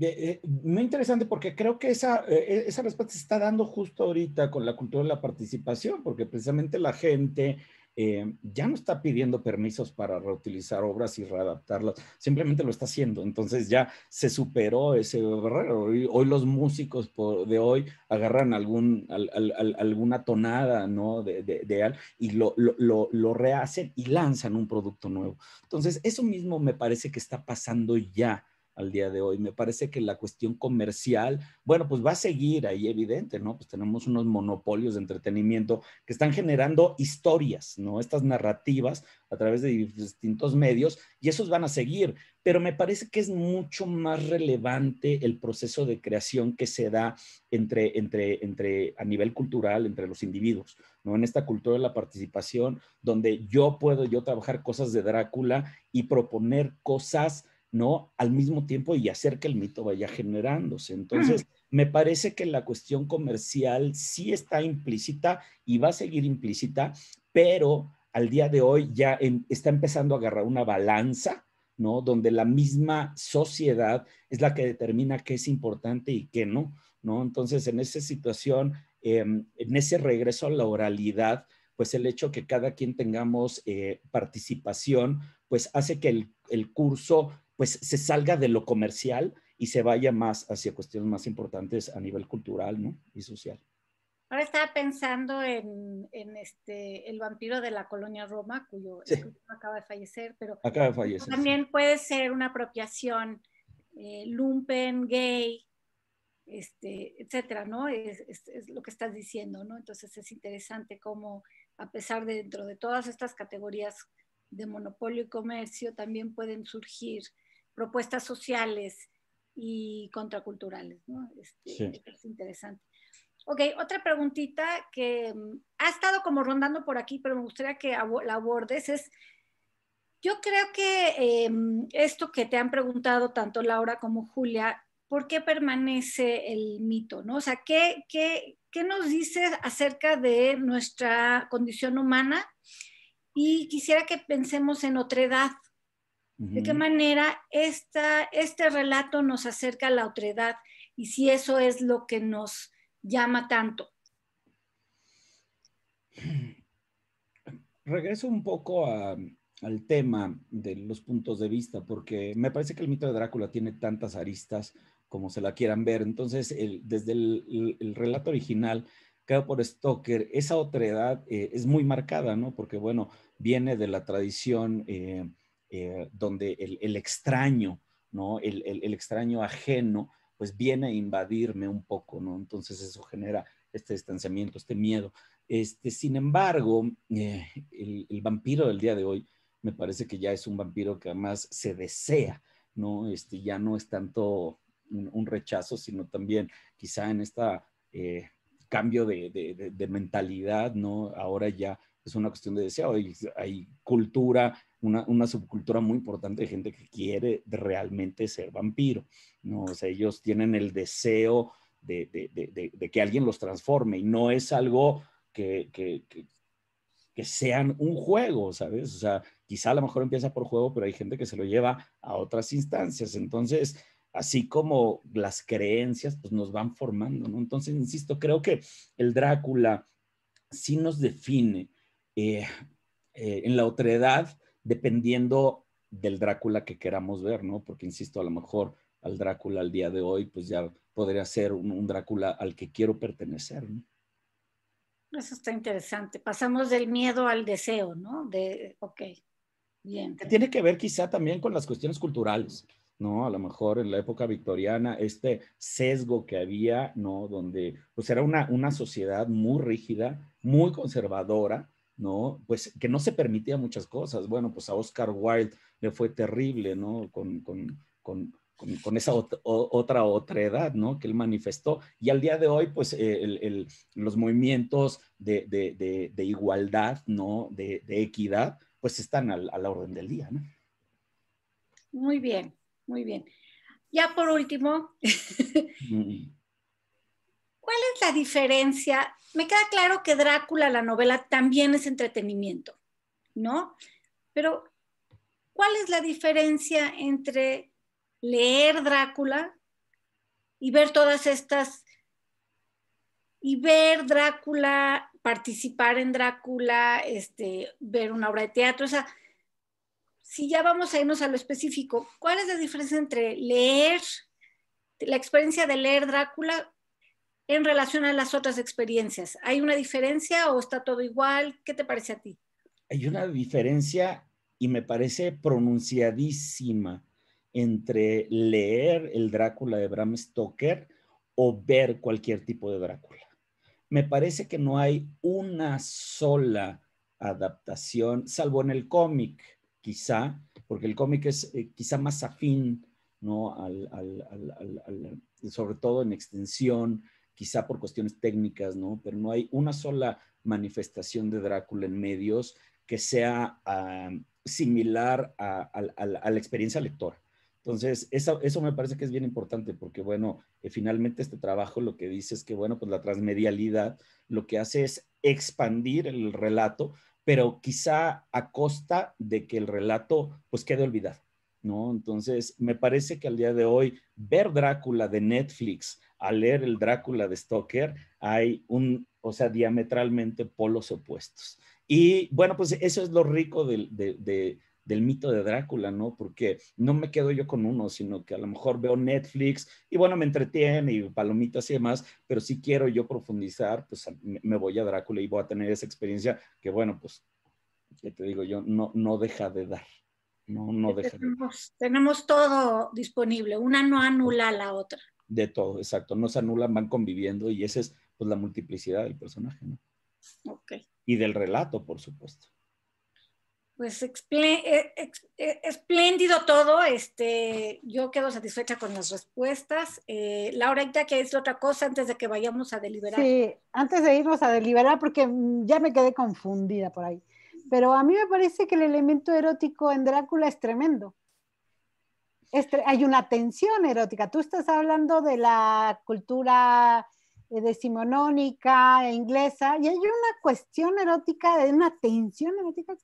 Eh, muy interesante porque creo que esa, eh, e, esa respuesta se está dando justo ahorita con la cultura de la participación, porque precisamente la gente eh, ya no está pidiendo permisos para reutilizar obras y readaptarlas, simplemente lo está haciendo. Entonces ya se superó ese barrero. Hoy, los músicos de hoy agarran algún, alguna tonada de, de, y lo rehacen y lanzan un producto nuevo. Entonces eso mismo me parece que está pasando ya al día de hoy. Me parece que la cuestión comercial, bueno, pues va a seguir ahí evidente, ¿no? Pues tenemos unos monopolios de entretenimiento que están generando historias, ¿no? Estas narrativas a través de distintos medios y esos van a seguir, pero me parece que es mucho más relevante el proceso de creación que se da entre, entre, entre a nivel cultural, entre los individuos, ¿no? En esta cultura de la participación, donde yo puedo yo trabajar cosas de Drácula y proponer cosas ¿no? Al mismo tiempo y hacer que el mito vaya generándose. Entonces, me parece que la cuestión comercial sí está implícita y va a seguir implícita, pero al día de hoy ya está empezando a agarrar una balanza, ¿no? Donde la misma sociedad es la que determina qué es importante y qué no, ¿no? Entonces, en esa situación, em, en ese regreso a la oralidad, pues el hecho que cada quien tengamos eh, participación, pues hace que el, el curso pues se salga de lo comercial y se vaya más hacia cuestiones más importantes a nivel cultural y social. Ahora estaba pensando en, este, el vampiro de la colonia Roma, cuyo acaba de fallecer, pero también puede ser una apropiación eh, lumpen, gay, este, etcétera, ¿no? Es, lo que estás diciendo, ¿no? Entonces es interesante cómo, a pesar de dentro de todas estas categorías de monopolio y comercio, también pueden surgir propuestas sociales y contraculturales. ¿no? Este, sí. Es interesante. Ok, otra preguntita que mm, ha estado como rondando por aquí, pero me gustaría que la abordes es, yo creo que em, esto que te han preguntado tanto Laura como Julia, ¿por qué permanece el mito? ¿no? O sea, ¿qué, qué, qué nos dice acerca de nuestra condición humana? Y quisiera que pensemos en otra edad, ¿De qué manera este relato nos acerca a la otredad y si eso es lo que nos llama tanto? Regreso un poco al tema de los puntos de vista, porque me parece que el mito de Drácula tiene tantas aristas como se la quieran ver. Entonces, desde el, relato original creado por Stoker, esa otredad eh, es muy marcada, ¿no? Porque, bueno, viene de la tradición eh, eh, donde el, extraño, ¿no? El, extraño ajeno, pues viene a invadirme un poco, ¿no? Entonces eso genera este distanciamiento, este miedo. Este, sin embargo, eh, el, vampiro del día de hoy me parece que ya es un vampiro que además se desea, ¿no? Este, ya no es tanto un, rechazo, sino también quizá en este cambio de, de, mentalidad, ¿no? Ahora ya es una cuestión de deseo. Hay, hay cultura, una, una, subcultura muy importante de gente que quiere realmente ser vampiro. ¿no? O sea, ellos tienen el deseo de, que alguien los transforme y no es algo que, que, que sean un juego, ¿sabes? O sea, quizá a lo mejor empieza por juego, pero hay gente que se lo lleva a otras instancias. Entonces, así como las creencias, pues nos van formando, ¿no? Entonces, insisto, creo que el Drácula sí nos define eh, eh, en la otra edad, dependiendo del Drácula que queramos ver, ¿no? Porque, insisto, a lo mejor al Drácula al día de hoy, pues ya podría ser un, Drácula al que quiero pertenecer, ¿no? Eso está interesante. Pasamos del miedo al deseo, ¿no? De, ok, bien. Que tiene que ver quizá también con las cuestiones culturales, ¿no? A lo mejor en la época victoriana, este sesgo que había, ¿no? Donde pues era una, una sociedad muy rígida, muy conservadora, ¿no? Pues que no se permitía muchas cosas. Bueno, pues a Oscar Wilde le fue terrible, ¿no? Con, con, con, con esa otra otra edad, ¿no? Que él manifestó. Y al día de hoy, pues eh, los movimientos de, de, de, igualdad, ¿no? De, equidad, pues están a la orden del día, Muy bien, muy bien. Ya por último, mm. ¿Cuál es la diferencia? Me queda claro que Drácula, la novela, también es entretenimiento, ¿no? Pero, ¿cuál es la diferencia entre leer Drácula y ver todas estas, y ver Drácula, participar en Drácula, este, ver una obra de teatro? O sea, si ya vamos a irnos a lo específico, ¿cuál es la diferencia entre leer, la experiencia de leer Drácula en relación a las otras experiencias? ¿Hay una diferencia o está todo igual? ¿Qué te parece a ti? Hay una diferencia y me parece pronunciadísima entre leer el Drácula de Bram Stoker o ver cualquier tipo de Drácula. Me parece que no hay una sola adaptación, salvo en el cómic, quizá, porque el cómic es eh, quizá más afín, ¿no? sobre todo en extensión, quizá por cuestiones técnicas, ¿no? Pero no hay una sola manifestación de Drácula en medios que sea ah, similar a, la experiencia lectora. Entonces, eso, me parece que es bien importante porque, bueno, eh, finalmente este trabajo lo que dice es que, bueno, pues la transmedialidad lo que hace es expandir el relato, pero quizá a costa de que el relato pues quede olvidado. ¿no? Entonces, me parece que al día de hoy, ver Drácula de Netflix a leer el Drácula de Stoker, hay un, o sea, diametralmente polos opuestos. Y bueno, pues eso es lo rico del, del mito de Drácula, ¿no? Porque no me quedo yo con uno, sino que a lo mejor veo Netflix y bueno, me entretiene y palomitas y demás, pero si quiero yo profundizar, pues me voy a Drácula y voy a tener esa experiencia que bueno, pues, que te digo yo, no, no deja de dar no, no tenemos, tenemos, todo disponible, una no anula a la otra. De todo, exacto, no se anulan, van conviviendo y esa es pues, la multiplicidad del personaje, ¿no? Ok. Y del relato, por supuesto. Pues eh, eh, espléndido todo, este, yo quedo satisfecha con las respuestas. Eh, Laura, ya que es otra cosa antes de que vayamos a deliberar. Sí, antes de irnos a deliberar, porque mm, ya me quedé confundida por ahí pero a mí me parece que el elemento erótico en Drácula es tremendo. hay una tensión erótica. Tú estás hablando de la cultura eh, decimonónica e inglesa y hay una cuestión erótica, de una tensión erótica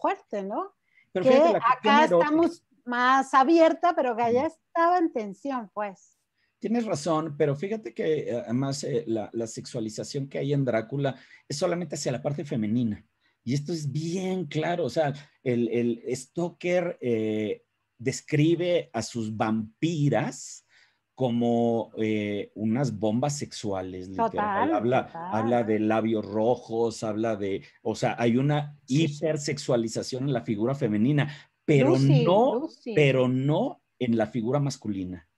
fuerte, ¿no? Pero que acá estamos más abierta, pero que allá estaba en tensión, pues. Tienes razón, pero fíjate que eh, además eh, la, la, sexualización que hay en Drácula es solamente hacia la parte femenina. Y esto es bien claro, o sea, el, Stoker eh, describe a sus vampiras como eh, unas bombas sexuales. Habla, de labios rojos, habla de, o sea, hay una hipersexualización en la figura femenina, pero no, pero no en la figura masculina.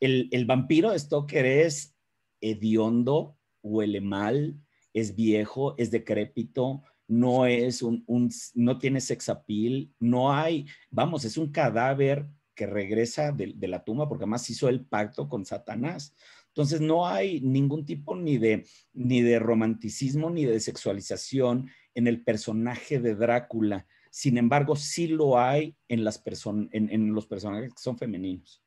El, el vampiro de Stoker es hediondo, huele mal, es viejo, es decrépito, no es un, no tiene sexapil, no hay, vamos, es un cadáver que regresa de, la tumba porque además hizo el pacto con Satanás. Entonces no hay ningún tipo ni de, ni de romanticismo ni de sexualización en el personaje de Drácula. Sin embargo, sí lo hay en, las en los personajes que son femeninos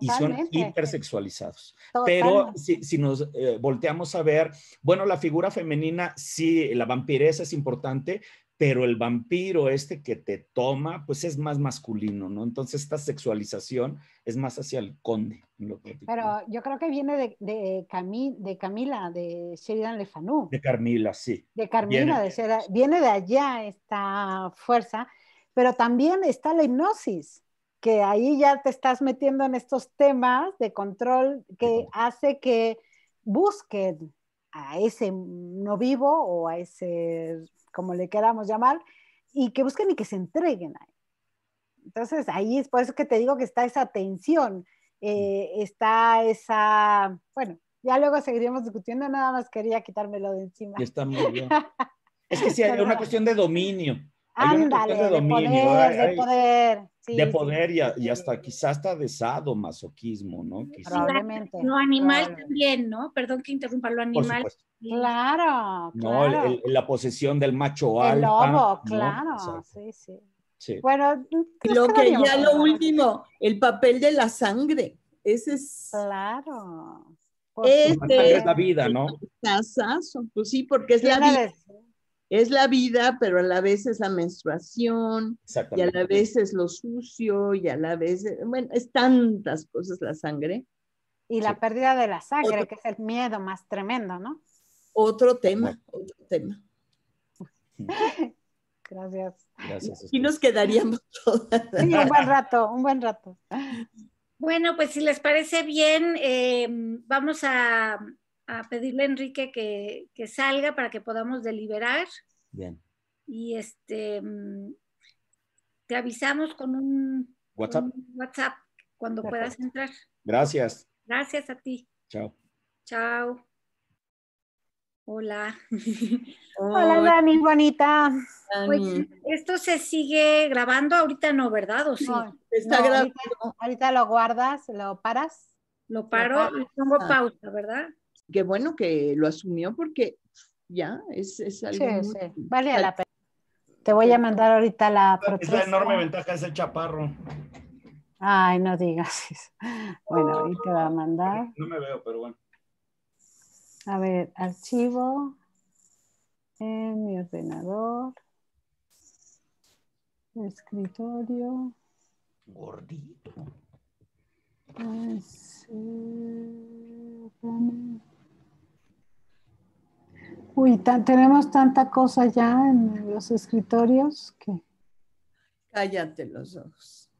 y son hipersexualizados. Pero si, si nos eh, volteamos a ver, bueno, la figura femenina, sí, la vampireza es importante, pero el vampiro este que te toma, pues es más masculino, ¿no? Entonces esta sexualización es más hacia el conde. pero yo creo que viene de, de, de Camila, de Sheridan Lefanu. De Carmila, sí. De Carmila, de, Sheridan, viene de allá esta fuerza, pero también está la hipnosis que ahí ya te estás metiendo en estos temas de control que hace que busquen a ese no vivo o a ese, como le queramos llamar, y que busquen y que se entreguen a él. Entonces ahí es por eso que te digo que está esa tensión, eh, está esa, bueno, ya luego seguiremos discutiendo, nada más quería quitármelo de encima. Está muy bien. es que sí, hay una cuestión de dominio. Ándale, de, poder, de poder de poder y, hasta quizás hasta de masoquismo, ¿no? Probablemente. Lo animal también, ¿no? Perdón que interrumpa, lo animal. Claro, No, la posesión del macho el alfa. El lobo, claro, sí, sí. Bueno, lo que ya lo último, el papel de la sangre, ese es claro. Este es la vida, ¿no? pues sí, porque es la vida es la vida, pero a la vez es la menstruación, y a la vez es lo sucio, y a la vez, eh, bueno, es tantas cosas la sangre. Y la pérdida de la sangre, que es el miedo más tremendo, ¿no? Otro tema, otro tema. Gracias. Y nos quedaríamos todas. un buen rato, un buen rato. Bueno, pues si les parece bien, eh, vamos a a pedirle a Enrique que, salga para que podamos deliberar. Bien. Y este, mm, te avisamos con un WhatsApp, cuando puedas entrar. Gracias. Gracias a ti. Chao. Chao. Hola. Hola, Dani, bonita. Pues, esto se sigue grabando ahorita, no, ¿verdad? ¿O sí? está grabando. Ahorita, lo guardas, lo paras. Lo paro y pongo ah. pausa, ¿verdad? Qué bueno que lo asumió porque ya es, es algo. Vale la pena. Te voy a mandar ahorita la Esa enorme ventaja es el chaparro. Ay, no digas eso. Bueno, ahí te va a mandar. No me veo, pero bueno. A ver, archivo en mi ordenador. Escritorio. Gordito. Uy, tenemos tanta cosa ya en los escritorios que... Cállate los ojos.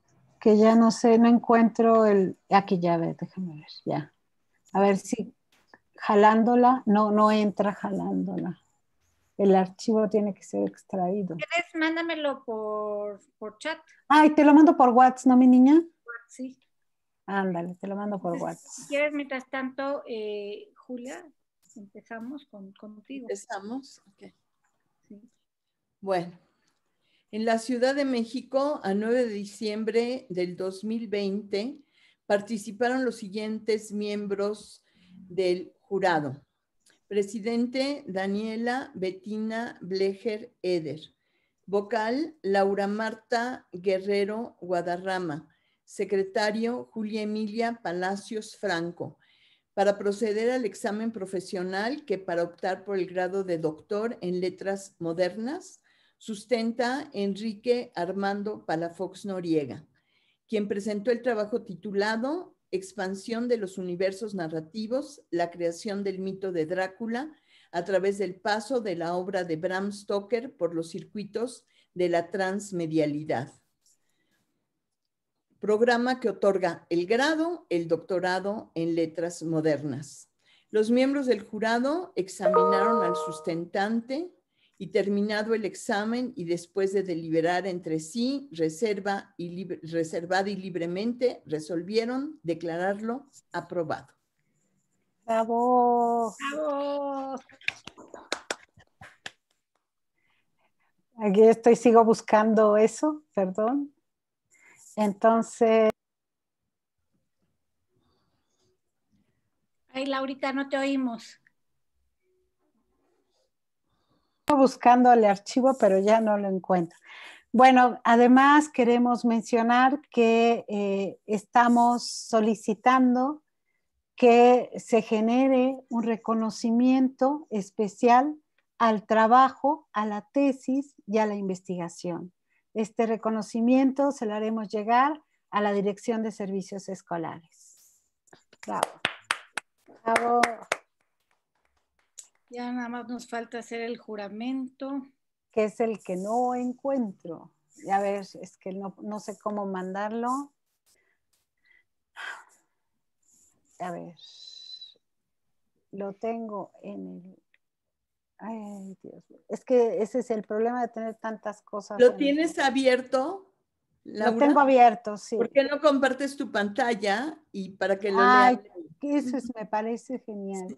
Que ya no sé, no encuentro el... Aquí ya, ve, déjame ver, ya. A ver si jalándola, no, no entra jalándola. El archivo tiene que ser extraído. ¿Quieres? Mándamelo por, chat. Ay, te lo mando por WhatsApp, ¿no, mi niña? Sí. Ándale, te lo mando por WhatsApp. quieres, mientras tanto, eh, Julia, Empezamos con, contigo. Empezamos, Bueno, en la Ciudad de México, a 9 de diciembre del 2020, participaron los siguientes miembros del jurado. Presidente Daniela Betina Blecher Eder. Vocal Laura Marta Guerrero Guadarrama. Secretario Julia Emilia Palacios Franco para proceder al examen profesional que para optar por el grado de doctor en letras modernas sustenta Enrique Armando Palafox Noriega, quien presentó el trabajo titulado Expansión de los universos narrativos, la creación del mito de Drácula a través del paso de la obra de Bram Stoker por los circuitos de la transmedialidad programa que otorga el grado, el doctorado en letras modernas. Los miembros del jurado examinaron al sustentante y terminado el examen y después de deliberar entre sí, reserva y y libremente, resolvieron declararlo aprobado. ¡Bravo! Aquí estoy, sigo buscando eso, perdón. Entonces... Ay, Laurita, no te oímos. Buscando el archivo, pero ya no lo encuentro. Bueno, además queremos mencionar que eh, estamos solicitando que se genere un reconocimiento especial al trabajo, a la tesis y a la investigación. Este reconocimiento se lo haremos llegar a la Dirección de Servicios Escolares. Bravo. Bravo. Ya nada más nos falta hacer el juramento. Que es el que no encuentro. Ya ver, es que no, no sé cómo mandarlo. A ver, lo tengo en el Ay, Dios Es que ese es el problema de tener tantas cosas. ¿Lo tienes abierto? Lo tengo abierto, sí. ¿Por qué no compartes tu pantalla y para que lo Ay, Eso me parece genial.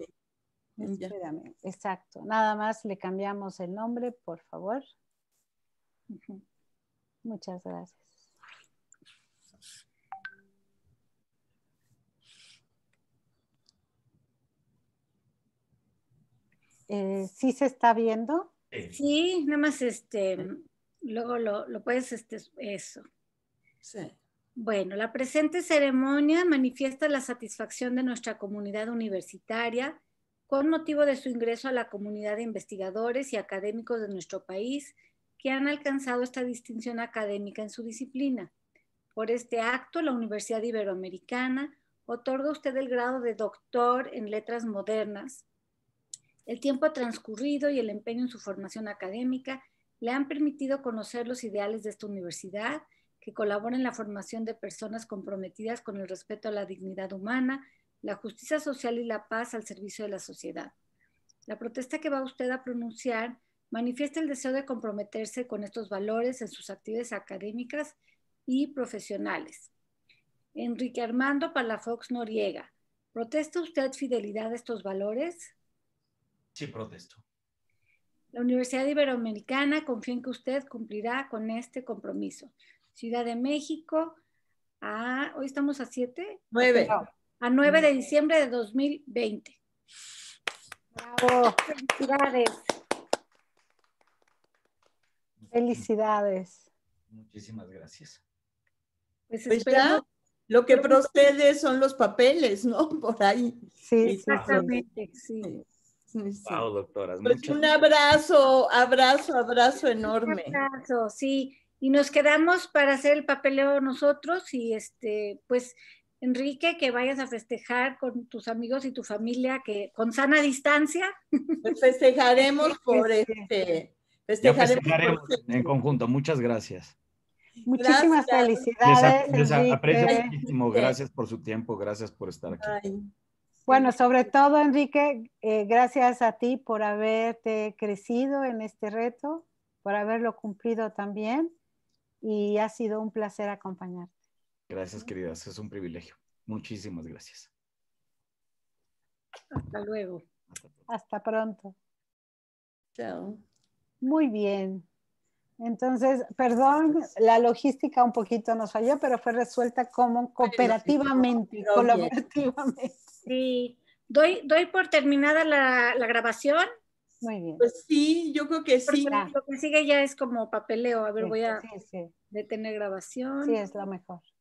exacto. Nada más le cambiamos el nombre, por favor. Muchas gracias. Eh, sí se está viendo. Sí, nada más este, luego lo, lo puedes, este, eso. Sí. Bueno, la presente ceremonia manifiesta la satisfacción de nuestra comunidad universitaria con motivo de su ingreso a la comunidad de investigadores y académicos de nuestro país que han alcanzado esta distinción académica en su disciplina. Por este acto, la Universidad Iberoamericana otorga usted el grado de doctor en letras modernas el tiempo transcurrido y el empeño en su formación académica le han permitido conocer los ideales de esta universidad, que colabora en la formación de personas comprometidas con el respeto a la dignidad humana, la justicia social y la paz al servicio de la sociedad. La protesta que va usted a pronunciar manifiesta el deseo de comprometerse con estos valores en sus actividades académicas y profesionales. Enrique Armando Palafox Noriega, ¿protesta usted fidelidad a estos valores? Sí, protesto. La Universidad Iberoamericana confía en que usted cumplirá con este compromiso. Ciudad de México, a, hoy estamos a 7. a 9 de diciembre de 2020. Bravo. Felicidades. Felicidades. Muchísimas gracias. Pues, pues lo que procede son los papeles, ¿no? Por ahí. Sí, exactamente, sí doctoras. Pues, un abrazo, abrazo, abrazo enorme. Un abrazo, sí. Y nos quedamos para hacer el papeleo nosotros y este, pues Enrique, que vayas a festejar con tus amigos y tu familia, que con sana distancia. Pues, este, este, festejaremos por este. Festejaremos, en conjunto. Muchas gracias. Muchísimas felicidades. Les, aprecio muchísimo. Gracias por su tiempo, gracias por estar aquí. Bueno, sobre todo, Enrique, eh, gracias a ti por haberte crecido en este reto, por haberlo cumplido también y ha sido un placer acompañarte. Gracias, queridas, es un privilegio. Muchísimas gracias. Hasta luego. Hasta pronto. Chao. Muy bien. Entonces, perdón, la logística un poquito nos falló, pero fue resuelta como cooperativamente, colaborativamente. Sí. ¿Doy, doy por terminada la, grabación? Muy bien. Pues sí, yo creo que sí. lo que sigue ya es como papeleo. A ver, voy a detener grabación. Sí, es lo mejor.